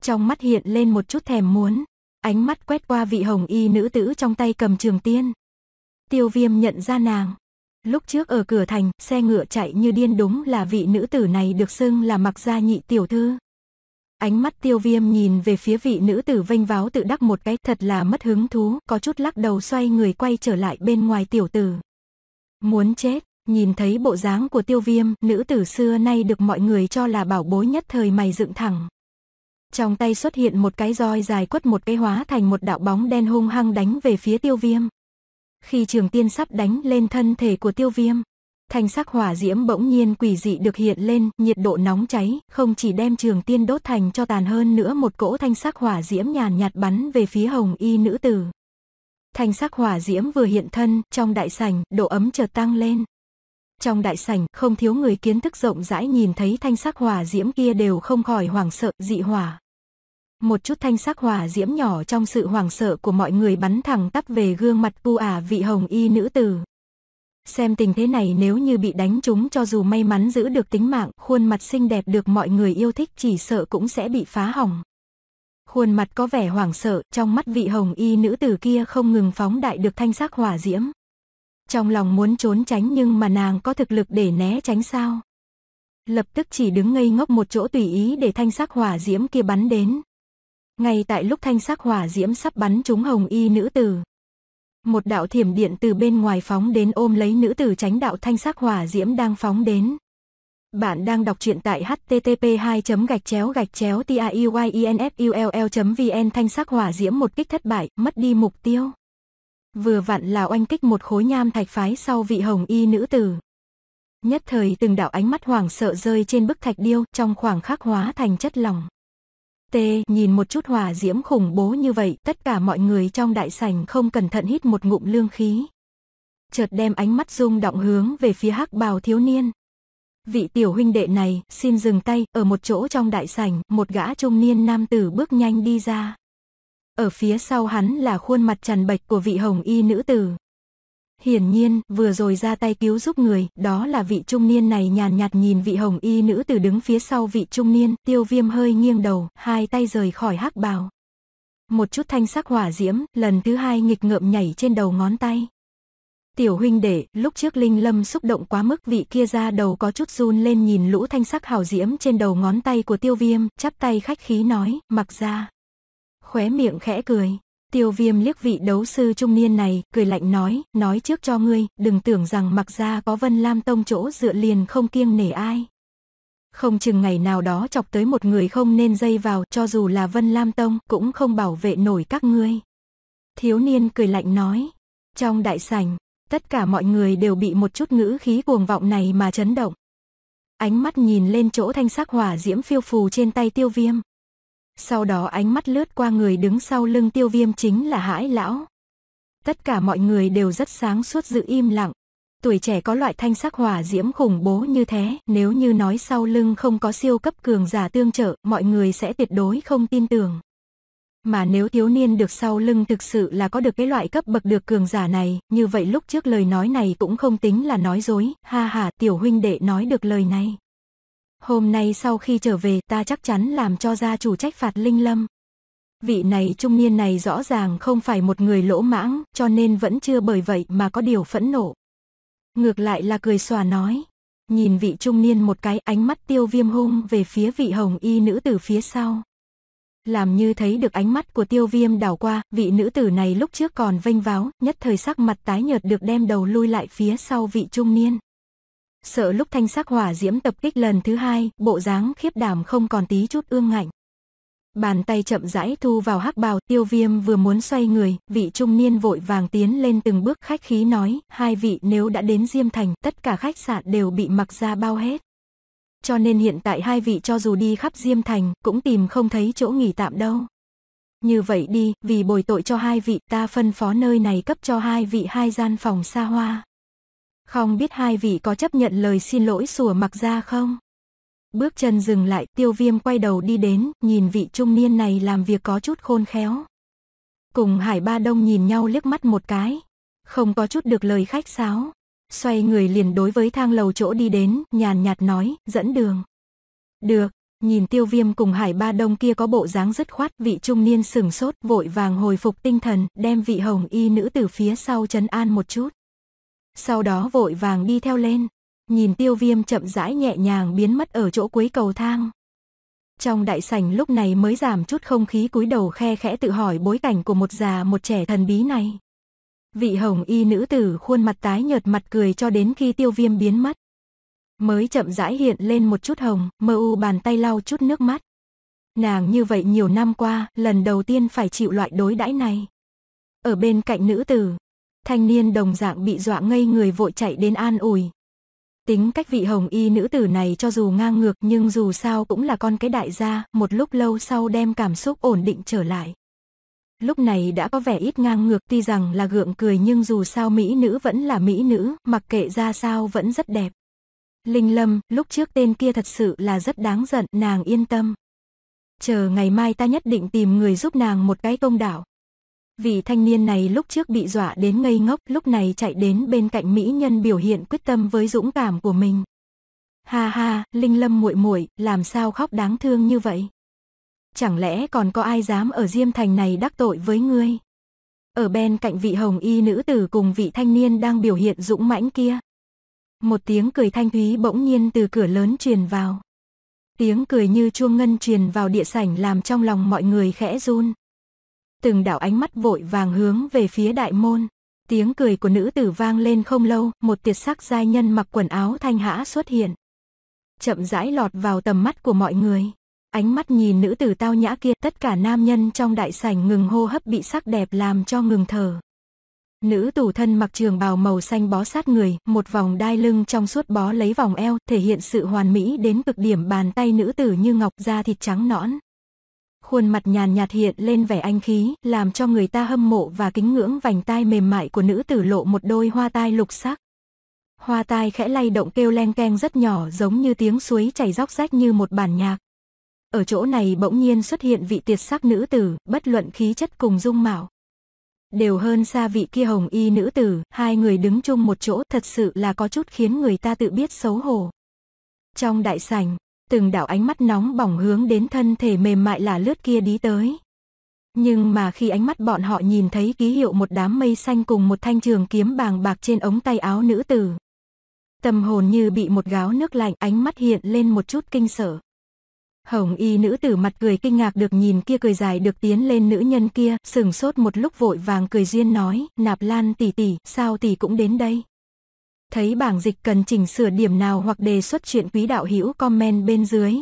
Trong mắt hiện lên một chút thèm muốn, ánh mắt quét qua vị hồng y nữ tử trong tay cầm trường tiên. Tiêu viêm nhận ra nàng. Lúc trước ở cửa thành, xe ngựa chạy như điên đúng là vị nữ tử này được xưng là mặc gia nhị tiểu thư. Ánh mắt tiêu viêm nhìn về phía vị nữ tử vênh váo tự đắc một cái thật là mất hứng thú, có chút lắc đầu xoay người quay trở lại bên ngoài tiểu tử. Muốn chết, nhìn thấy bộ dáng của tiêu viêm, nữ tử xưa nay được mọi người cho là bảo bối nhất thời mày dựng thẳng. Trong tay xuất hiện một cái roi dài quất một cái hóa thành một đạo bóng đen hung hăng đánh về phía tiêu viêm. Khi trường tiên sắp đánh lên thân thể của tiêu viêm, thành sắc hỏa diễm bỗng nhiên quỷ dị được hiện lên, nhiệt độ nóng cháy, không chỉ đem trường tiên đốt thành cho tàn hơn nữa một cỗ thanh sắc hỏa diễm nhàn nhạt bắn về phía hồng y nữ tử thanh sắc hỏa diễm vừa hiện thân trong đại sảnh độ ấm chợt tăng lên trong đại sảnh không thiếu người kiến thức rộng rãi nhìn thấy thanh sắc hỏa diễm kia đều không khỏi hoảng sợ dị hỏa một chút thanh sắc hỏa diễm nhỏ trong sự hoảng sợ của mọi người bắn thẳng tắp về gương mặt cu ả vị hồng y nữ tử xem tình thế này nếu như bị đánh trúng cho dù may mắn giữ được tính mạng khuôn mặt xinh đẹp được mọi người yêu thích chỉ sợ cũng sẽ bị phá hỏng khuôn mặt có vẻ hoảng sợ, trong mắt vị hồng y nữ tử kia không ngừng phóng đại được thanh sắc hỏa diễm. Trong lòng muốn trốn tránh nhưng mà nàng có thực lực để né tránh sao? Lập tức chỉ đứng ngây ngốc một chỗ tùy ý để thanh sắc hỏa diễm kia bắn đến. Ngay tại lúc thanh sắc hỏa diễm sắp bắn trúng hồng y nữ tử. Một đạo thiểm điện từ bên ngoài phóng đến ôm lấy nữ tử tránh đạo thanh sắc hỏa diễm đang phóng đến. Bạn đang đọc truyện tại http 2 gạch chéo gạch chéo tiauyinfull e vn thanh sắc hỏa diễm một kích thất bại, mất đi mục tiêu. Vừa vặn là oanh kích một khối nham thạch phái sau vị hồng y nữ tử. Nhất thời từng đạo ánh mắt hoàng sợ rơi trên bức thạch điêu trong khoảng khắc hóa thành chất lỏng. T nhìn một chút hỏa diễm khủng bố như vậy, tất cả mọi người trong đại sảnh không cẩn thận hít một ngụm lương khí. Chợt đem ánh mắt rung động hướng về phía hắc bào thiếu niên, Vị tiểu huynh đệ này, xin dừng tay, ở một chỗ trong đại sảnh, một gã trung niên nam tử bước nhanh đi ra. Ở phía sau hắn là khuôn mặt trần bạch của vị hồng y nữ tử. Hiển nhiên, vừa rồi ra tay cứu giúp người, đó là vị trung niên này nhàn nhạt nhìn vị hồng y nữ tử đứng phía sau vị trung niên, tiêu viêm hơi nghiêng đầu, hai tay rời khỏi hắc bào. Một chút thanh sắc hỏa diễm, lần thứ hai nghịch ngợm nhảy trên đầu ngón tay. Tiểu huynh đệ, lúc trước Linh Lâm xúc động quá mức vị kia ra đầu có chút run lên nhìn lũ thanh sắc hào diễm trên đầu ngón tay của tiêu viêm, chắp tay khách khí nói, mặc ra. Khóe miệng khẽ cười, tiêu viêm liếc vị đấu sư trung niên này, cười lạnh nói, nói trước cho ngươi, đừng tưởng rằng mặc ra có vân lam tông chỗ dựa liền không kiêng nể ai. Không chừng ngày nào đó chọc tới một người không nên dây vào, cho dù là vân lam tông, cũng không bảo vệ nổi các ngươi. Thiếu niên cười lạnh nói. Trong đại sảnh, Tất cả mọi người đều bị một chút ngữ khí cuồng vọng này mà chấn động. Ánh mắt nhìn lên chỗ thanh sắc hỏa diễm phiêu phù trên tay tiêu viêm. Sau đó ánh mắt lướt qua người đứng sau lưng tiêu viêm chính là hãi lão. Tất cả mọi người đều rất sáng suốt giữ im lặng. Tuổi trẻ có loại thanh sắc hỏa diễm khủng bố như thế, nếu như nói sau lưng không có siêu cấp cường giả tương trợ, mọi người sẽ tuyệt đối không tin tưởng. Mà nếu thiếu niên được sau lưng thực sự là có được cái loại cấp bậc được cường giả này, như vậy lúc trước lời nói này cũng không tính là nói dối, ha ha, tiểu huynh đệ nói được lời này. Hôm nay sau khi trở về ta chắc chắn làm cho gia chủ trách phạt Linh Lâm. Vị này trung niên này rõ ràng không phải một người lỗ mãng, cho nên vẫn chưa bởi vậy mà có điều phẫn nộ. Ngược lại là cười xòa nói, nhìn vị trung niên một cái ánh mắt tiêu viêm hung về phía vị hồng y nữ từ phía sau làm như thấy được ánh mắt của tiêu viêm đảo qua, vị nữ tử này lúc trước còn vênh váo, nhất thời sắc mặt tái nhợt được đem đầu lui lại phía sau vị trung niên. Sợ lúc thanh sắc hỏa diễm tập kích lần thứ hai, bộ dáng khiếp đảm không còn tí chút ương ngạnh. Bàn tay chậm rãi thu vào hắc bào, tiêu viêm vừa muốn xoay người, vị trung niên vội vàng tiến lên từng bước khách khí nói, hai vị nếu đã đến Diêm Thành, tất cả khách sạn đều bị mặc ra bao hết cho nên hiện tại hai vị cho dù đi khắp Diêm Thành, cũng tìm không thấy chỗ nghỉ tạm đâu. Như vậy đi, vì bồi tội cho hai vị, ta phân phó nơi này cấp cho hai vị hai gian phòng xa hoa. Không biết hai vị có chấp nhận lời xin lỗi sủa mặc ra không? Bước chân dừng lại, tiêu viêm quay đầu đi đến, nhìn vị trung niên này làm việc có chút khôn khéo. Cùng hải ba đông nhìn nhau liếc mắt một cái. Không có chút được lời khách sáo, xoay người liền đối với thang lầu chỗ đi đến, nhàn nhạt nói, dẫn đường. Được, nhìn tiêu viêm cùng hải ba đông kia có bộ dáng dứt khoát, vị trung niên sừng sốt, vội vàng hồi phục tinh thần, đem vị hồng y nữ từ phía sau trấn an một chút. Sau đó vội vàng đi theo lên, nhìn tiêu viêm chậm rãi nhẹ nhàng biến mất ở chỗ cuối cầu thang. Trong đại sảnh lúc này mới giảm chút không khí cúi đầu khe khẽ tự hỏi bối cảnh của một già một trẻ thần bí này vị hồng y nữ tử khuôn mặt tái nhợt mặt cười cho đến khi tiêu viêm biến mất. Mới chậm rãi hiện lên một chút hồng, mơ u bàn tay lau chút nước mắt. Nàng như vậy nhiều năm qua, lần đầu tiên phải chịu loại đối đãi này. Ở bên cạnh nữ tử, thanh niên đồng dạng bị dọa ngây người vội chạy đến an ủi. Tính cách vị hồng y nữ tử này cho dù ngang ngược nhưng dù sao cũng là con cái đại gia, một lúc lâu sau đem cảm xúc ổn định trở lại lúc này đã có vẻ ít ngang ngược tuy rằng là gượng cười nhưng dù sao mỹ nữ vẫn là mỹ nữ, mặc kệ ra sao vẫn rất đẹp. Linh Lâm, lúc trước tên kia thật sự là rất đáng giận, nàng yên tâm. Chờ ngày mai ta nhất định tìm người giúp nàng một cái công đảo. Vì thanh niên này lúc trước bị dọa đến ngây ngốc, lúc này chạy đến bên cạnh mỹ nhân biểu hiện quyết tâm với dũng cảm của mình. Ha ha, Linh Lâm muội muội, làm sao khóc đáng thương như vậy? Chẳng lẽ còn có ai dám ở Diêm Thành này đắc tội với ngươi? Ở bên cạnh vị hồng y nữ tử cùng vị thanh niên đang biểu hiện dũng mãnh kia. Một tiếng cười thanh thúy bỗng nhiên từ cửa lớn truyền vào. Tiếng cười như chuông ngân truyền vào địa sảnh làm trong lòng mọi người khẽ run. Từng đảo ánh mắt vội vàng hướng về phía đại môn. Tiếng cười của nữ tử vang lên không lâu, một tiệt sắc giai nhân mặc quần áo thanh hã xuất hiện. Chậm rãi lọt vào tầm mắt của mọi người. Ánh mắt nhìn nữ tử tao nhã kia tất cả nam nhân trong đại sảnh ngừng hô hấp bị sắc đẹp làm cho ngừng thở. Nữ tù thân mặc trường bào màu xanh bó sát người, một vòng đai lưng trong suốt bó lấy vòng eo, thể hiện sự hoàn mỹ đến cực điểm bàn tay nữ tử như ngọc da thịt trắng nõn. Khuôn mặt nhàn nhạt hiện lên vẻ anh khí, làm cho người ta hâm mộ và kính ngưỡng vành tai mềm mại của nữ tử lộ một đôi hoa tai lục sắc. Hoa tai khẽ lay động kêu len keng rất nhỏ giống như tiếng suối chảy róc rách như một bản nhạc ở chỗ này bỗng nhiên xuất hiện vị tuyệt sắc nữ tử, bất luận khí chất cùng dung mạo. Đều hơn xa vị kia hồng y nữ tử, hai người đứng chung một chỗ thật sự là có chút khiến người ta tự biết xấu hổ. Trong đại sảnh, từng đạo ánh mắt nóng bỏng hướng đến thân thể mềm mại là lướt kia đi tới. Nhưng mà khi ánh mắt bọn họ nhìn thấy ký hiệu một đám mây xanh cùng một thanh trường kiếm bàng bạc trên ống tay áo nữ tử. Tâm hồn như bị một gáo nước lạnh ánh mắt hiện lên một chút kinh sợ. Hồng y nữ tử mặt cười kinh ngạc được nhìn kia cười dài được tiến lên nữ nhân kia, sừng sốt một lúc vội vàng cười duyên nói, nạp lan tỷ tỷ, sao tỷ cũng đến đây. Thấy bảng dịch cần chỉnh sửa điểm nào hoặc đề xuất chuyện quý đạo hữu comment bên dưới.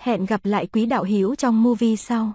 Hẹn gặp lại quý đạo hữu trong movie sau.